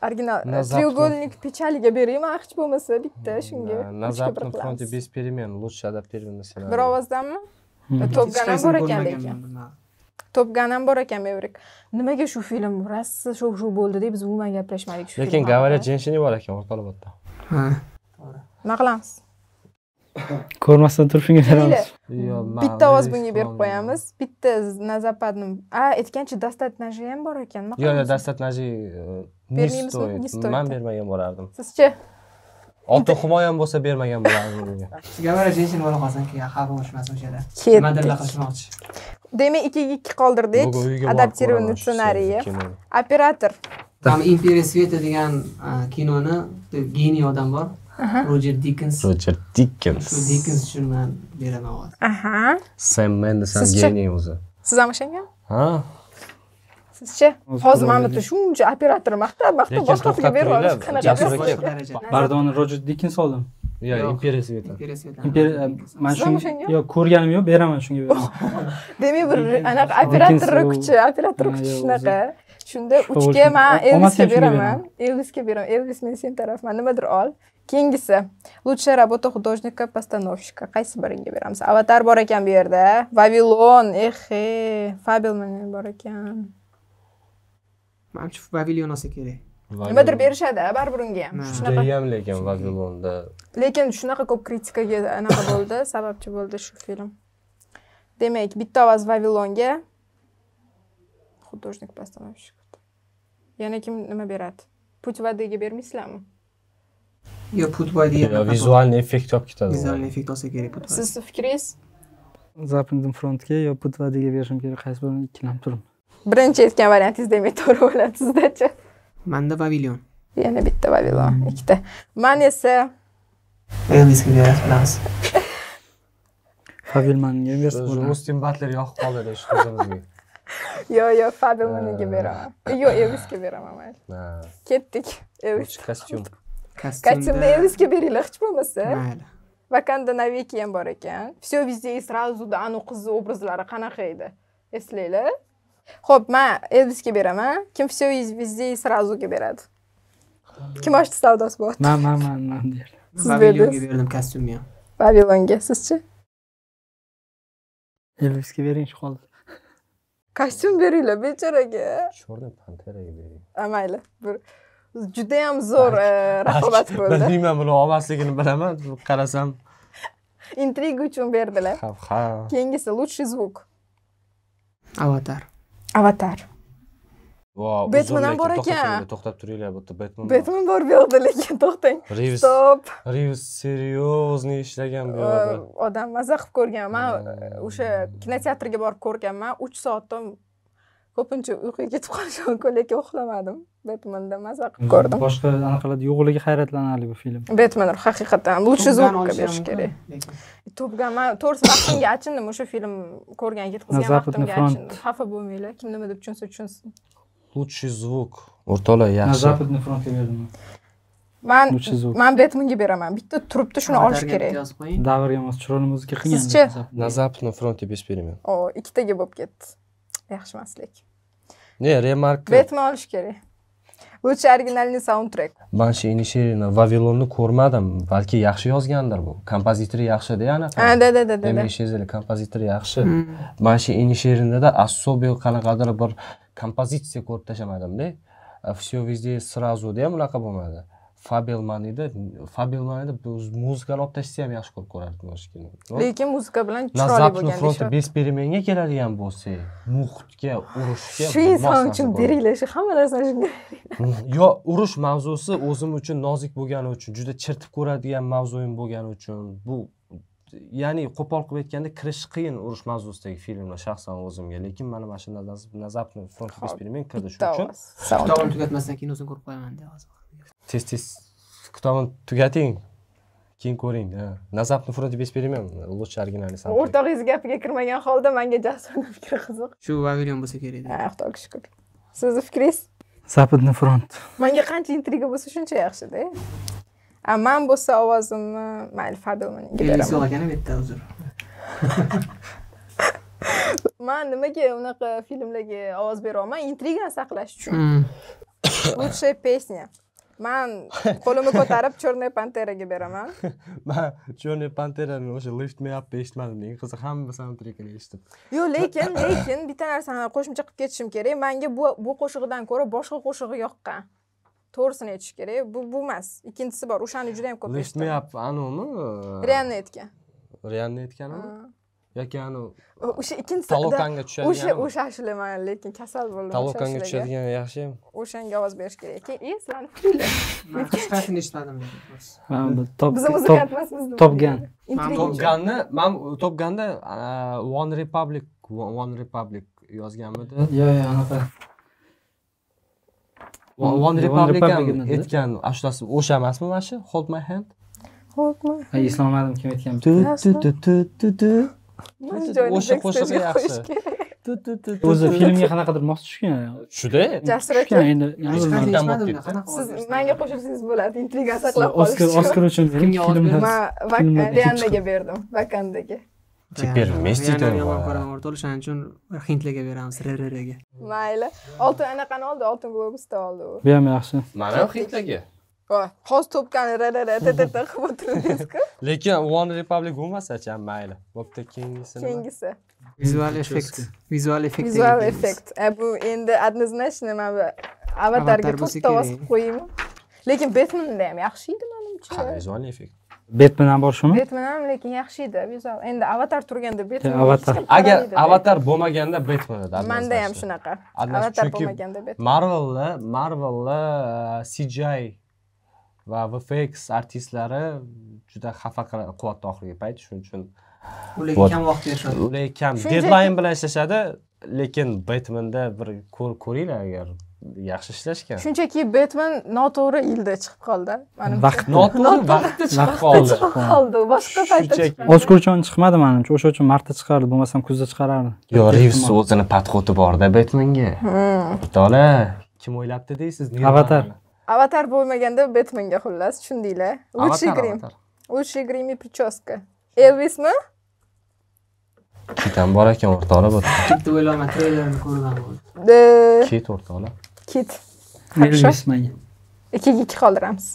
برای اینکه از رئیل گلنگ از پیچه هایی برم، از آخ چی باید بسیار بیاریم؟ نه، نه، نه زبط فراندی بیست بیریم و نشان هایی بیشتر بگیریم. برای آواز دارم؟ نه، نه، نه، نه. تو گرنم برده کنیم. نه. تو گرنم برده کنیم یورک. نمی گیر شو فیلم، راست شو برده دی؟ بزرگون میکرد پشت میگیر شو فیلم. دیکرین، گواره جنش [LAUGHS] ko'rmasdan turib shunga beramiz bitta ovoz bunga berib qo'yamiz bitta на западном a aytgancha достатнажи ham bor ekan yo'q yo'q достатнажи bermaymizmi не стоит man bermagan bo'lardim sizchi oltin himoyam bo'lsa bermagan bo'lardim говорю женщина bo'la qolsin keyin xalq urushmasin o'sha yerda ketdik madalla qilishmoqchi demak ikkiga ikki qoldirdik адаптированный сценарий operator там империя света degan e, kinoni e, geniy odam bor rojer Dickens. rojer Dickens. shu Dickens uchun man beraman ovoz aha sem mendes ham geniy o'zi siz ham o'shanga ha sizchi hozir mana bitta shuncha operator maqtab maqtab boshqasiga beryapmiz qanaqa bardoni rojer dikins oldim yo'q imperiya sveta imperiya sveta man shunga yo'q ko'rganim yo'q beraman shunga oh, [LAUGHS] demak bir anaqa operator kuchi operator kuchi shunaqa shunda uchga man elvisga beraman elvisga beraman elvis men sen tarafman nimadir ol keyingisi лучшая работа художника постановщика qaysi biringga beramiz avatar bor ekan bu yerda vavilon ehe fabelman bor ekan manimcha vavilon olsa kerak nimadir berishadi baribir unga ham shunaqa ham lekin vavilonda lekin shunaqa ko'p kritikaga anaqa bo'ldi sababchi bo'ldi shu film demak bitta ovoz vavilonga художник постановщик yana kim nima beradi путь водыga bermaysizlarmi Jo podvojevna. Визуальный эффект апкитан. Визуальный эффект olsa kerak bu. Sizni fikringiz? Zapindim frontga yo putvadiga berishim kerak qaysi birini ikkilanib turibman. Birinchi aytgan variantingiz demak to'g'ri bo'ladi sizdachi. Manda pavilyon. Yana bitta pavilyon, hmm. ikkita. Man esa Elvisga beramiz. Pavilmanga bersa bo'ladi. Mustim Butler yoqib qoldi shu qizimizga. [LAUGHS] Yo, yo, Fabelmaniga ama Yo, Elvisga beraman mayli. Ketdik. Elvis kostyum. kostyumda beringlar bo'lmasa mayli vakanda naviki ham bor ekan все везде и сразуda anavi qizni obrazlari qanaqa edi eslanglar ho'p man elvisga beraman kim все везде и сразуga beradi kim ochdi savdosi bo'lyapti man man man man siz berdingiz berdim kostyumni ham vavilonga sizchi elvisga bering shu qoldi kostyum beringlar bechoraga черный panteraga bering mayli bir juda yam zo'r e, raqobat bo'ldi bilmayman buni olmasligini bilaman qarasam intriga uchun berdilar ha keyingisi лучший звук avatar avatar betman ham bor ekan to'xtab turinglar bu yerda betman betman bor bu yoqda lekin to'xtang stop rivs серьезный ishlagan bu yoqda odam maza qilib ko'rgan man hmm. o'sha kinoteatrga borib ko'rganman uch soatdan ko'pincha uyquga ketib qolishim mumkin lekin uxlamadim betmanda maza qilib ko'rdim boshqa anaqalar yo'qligi hayratlanarli bu film betmen haqiqatdan лучше звукка berish kerak topgan man to'g'risi baxtimga achindim o'sha film ko'rgan yetkazgan vaqtimga achindim xafa bo'lmanglar kim nima deb tushunsa tushunsin лучший звук o'rtoqlar yaxshi на западный frontga berdim man man betmenga beraman bitta turibdi shuni olish kerak davrga mos chiroyli muzika qilgan sizchi на западном фронте besh beraman o ikkitaga bo'lib ketdi yaxshimaslik не remarka betma olish kerak лучше оригинальный саундтрек man shenisherina vavilonni ko'rmadim balki yaxshi yozgandir bu kompozitori yaxshida anaqa da da да да kompozitori yaxshi man sherinida особый qanaqadir bir kompozitsiya ko'rib tashlamadimda все везде сразу ham unaqa bo'lmadi fabelman edi fabelman edi muzikani olib tashlasa ham yaxshi ko'rib ko'rardim o'shkini lekin muzika bilan chiroyli bo'lgan fronti besperimenga keladigan bo'lsak muhitga urushga shu inson uchun shu hamma narsani shunga [LAUGHS] yo urush mavzusi o'zim uchun nozik bo'lgani uchun juda chertib ko'radigan mavzuim bo'lgani uchun bu ya'ni qo'pol qilib aytganda kirish qiyin urush mavzusidagi filmlar shaxsan o'zimga lekin mana mana shu nazapni front eksperiment kirdi shuning uchun davomini tugatmasdan keyin o'zim ko'rib qo'yaman deya hozir tez tez kitobni tugating keyin ko'ring nazabni вроде bes перемен лучше оригинальный san o'rtog'ingizni gapiga kirmagan holda manga jasurni fikri qiziq shu vavilyon bo'lsa kerak ha xudoga shukur sizni fikringiz западный фронт manga qancha intriga bo'lsa shuncha yaxshida a man bo'lsa ovozimni mayli fadilmaniga beraman yo'q bu bitta uzr man nimaga unaqa filmlarga ovoz beryapman intrigani saqlash uchun лучшая песня man qo'limni [LAUGHS] ko'tarib черный panteraga beraman man черный [LAUGHS] panterani o'sha lift up eshitmadim eng qiziq hamma saundtrekini eshitdim yo'q lekin lekin bitta narsani qo'shimcha qilib ketishim kerak manga bu bu qo'shig'idan ko'ra boshqa qo'shig'i yoqqan to'g'risini aytish kerak bu bu emas ikkinchisi bor o'shani juda ham ko'p eshitdim lift me up anavimi reanetga reanetkanimi yoki anavi o'sha ikkinchisi tolokanga tushadigan o'sha o'sha man lekin kasal bo'ldim tolokanga tushadigan yaxshimi o'shanga ovoz berish kerak keyin e sizlarni fikringlar man qisqasini eshitmadim biz o'zini aytmasmiz topganni man topganda uh, one republic one republic yozganmidi yo'q [LAUGHS] yo'q anaqa one republic ham aytgan ashulasi o'sha emasmi mana shu hold my hand hold my islom alim kim aytgan o'sha qo'shiq yaxshi o'zi filmga qanaqadir mos tushgan tushdi tushgan endi siz manga qo'shilsangiz bo'ladi intriga saqlab qolish uchun oskar uchun kimga man deannaga berdim vakandaga deb bermasdida yomon ko'raman uchun hindlarga beramiz rrrga mayli oltin anaqani oldi oltin globusda oldi u bu ham yaxshi mana hindlarga hozir topkani qilib o'tirdingizku lekin one republic bo'lmasachi mayli bo'pti keyingisi keyingisi vizual effekt vizual effekt vizual effekt bu endi однозначно mana bu avatarga to'rtta ovoz qilib qo'yaymi lekin betmanda ham yaxshi edi manimcha vizual effekt betmen ham bor shumi betmen ham lekin yaxshi edi vizual endi avatar turganda betmen avatar agar avatar bo'lmaganda betmen edi manda ham shunaqa avatar bo'lmaganda betmen marvelni marvelni e, cgi va vfx artistlari juda xafa qilyapti oxirgi payt shuning uchun ularga kam vaqt berishadi ularga kam dedlayn bilan ishlashadi lekin batmanda bir ko'ringlar agar yaxshi ishlashgan shunchaki betmen noto'g'ri yilda chiqib qoldi vaqt noto'g'ri vaqtda chiqib qoldi boshqa paytda oshkurchon chiqmadi manimcha o'sha uchun martda chiqardi bo'lmasam kuzda chiqarardi yo rivs o'zini подходi borda betmenga bitta hmm. kim o'ylabdi deysiz avatar avatar bo'lmaganda betmenga xullas tushundinglar лучший грим лучший грим и прическа elvismi kitdan bor ekan o'rtoqlar bu [LAUGHS] kit o'ylayman treylerini ko'rgan kit o'rtoqlar kit ikkiga ikki qoldiramiz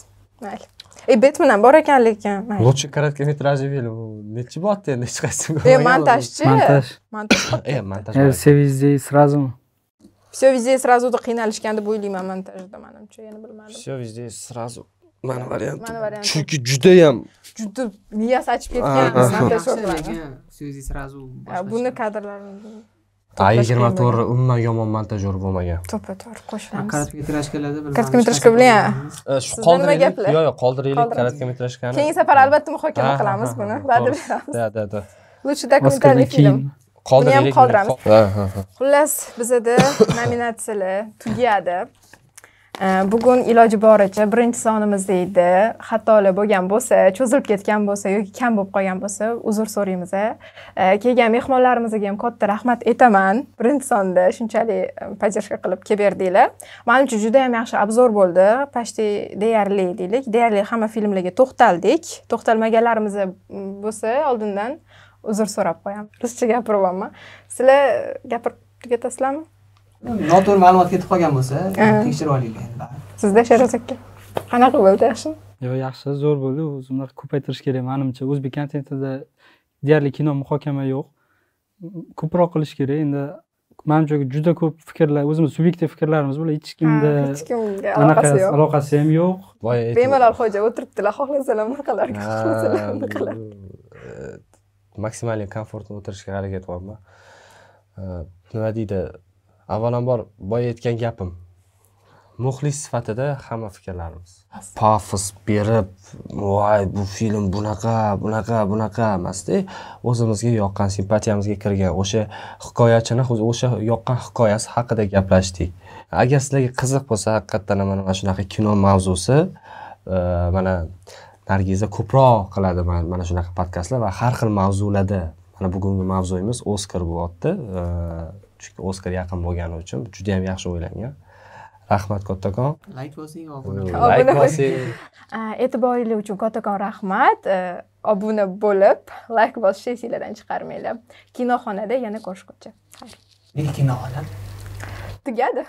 mayli e betmen ham bor ekan lekin лучший короткометражный фильм nechi bo'lyapti endi hech qaysi e, montajchi montaj montaj [LAUGHS] e montaj все везде и сразу все везде sразу qiynalishgan deb o'ylayman montajda manimcha yana bilmadim все везде сразу mani variantim mani variantim chunki judayam juda miyasi achib ketgan все здесь сразу buni kadrlarini a yigirma to'rt umuman yomon montajyor bo'lmagan to'ppa to'g'ri qo'shilamiz korotkmetrajkalarda korotkmetrajka bilan shu qoldiraylik yo'q yo'q qoldiraylik korotkmetrajkani keyingi safar albatta muhokama qilamiz buni va'da beramiz да да да лучше документальный фильм qoldir buni ham qoldiramiz xullas bizada nominatsiyalar tugadi bugun iloji boricha birinchi sonimizda edi xatolar bo'lgan bo'lsa cho'zilib ketgan bo'lsa yoki kam bo'lib qolgan bo'lsa uzr so'raymiz kelgan mehmonlarimizga ham katta rahmat aytaman birinchi sonda shunchalik поддержка e, qilib kelib berdinglar manimcha juda yam yaxshi obzor bo'ldi почти deyarli deylik deyarli hamma filmlarga to'xtaldik to'xtalmaganlarimiz bo'lsa oldindan uzr so'rab qo'yaman ruscha gapiryapman sizlar gapirib tugatasizlarmi noto'g'ri ma'lumot ketib qolgan bo'lsa tekshirib olaylik sizda sheroz aka qanaqa bo'ldi yaxshimi yo'q yaxshi zo'r bo'ldi o'zimni ko'paytirish kerak manimcha o'zbek kontentida deyarli kino muhokama yo'q ko'proq qilish kerak endi manimcha juda ko'p fikrlar o'zimiz subyektiv fikrlarimiz bilan hech kimda hech kimga aloqasi yo'q aloqasi ham yo'q bemalol xo'ja o'tiribdilar xohlasalar buni xohlasalar qilar maksimalniy komfortni o'tirishga harakat qilyapman nima deydi avvalambor boya aytgan gapim muxlis sifatida hamma fikrlarimiz pafos berib voy bu film bunaqa bunaqa bunaqa emasda o'zimizga yoqqan simpatiyamizga kirgan o'sha hikoyachini o'sha yoqqan hikoyasi haqida gaplashdik agar sizlarga qiziq bo'lsa haqiqatdan mana shunaqa kino mavzusi mana nargiza ko'proq qiladi mana shunaqa podkastlar va har xil mavzularda mana bugungi mavzuyimiz oskar bo'lyapti e, chunki oskar yaqin bo'lgani uchun juda yam yaxshi o'ylangan rahmat kattakon layk bosing mm, obuna bo'ling [LAUGHS] e'tiboringlar uchun kattakon rahmat e, obuna bo'lib layk bosishni esinglardan chiqarmanglar kinoxonada yana ko'rishguncha kinoxona tugadi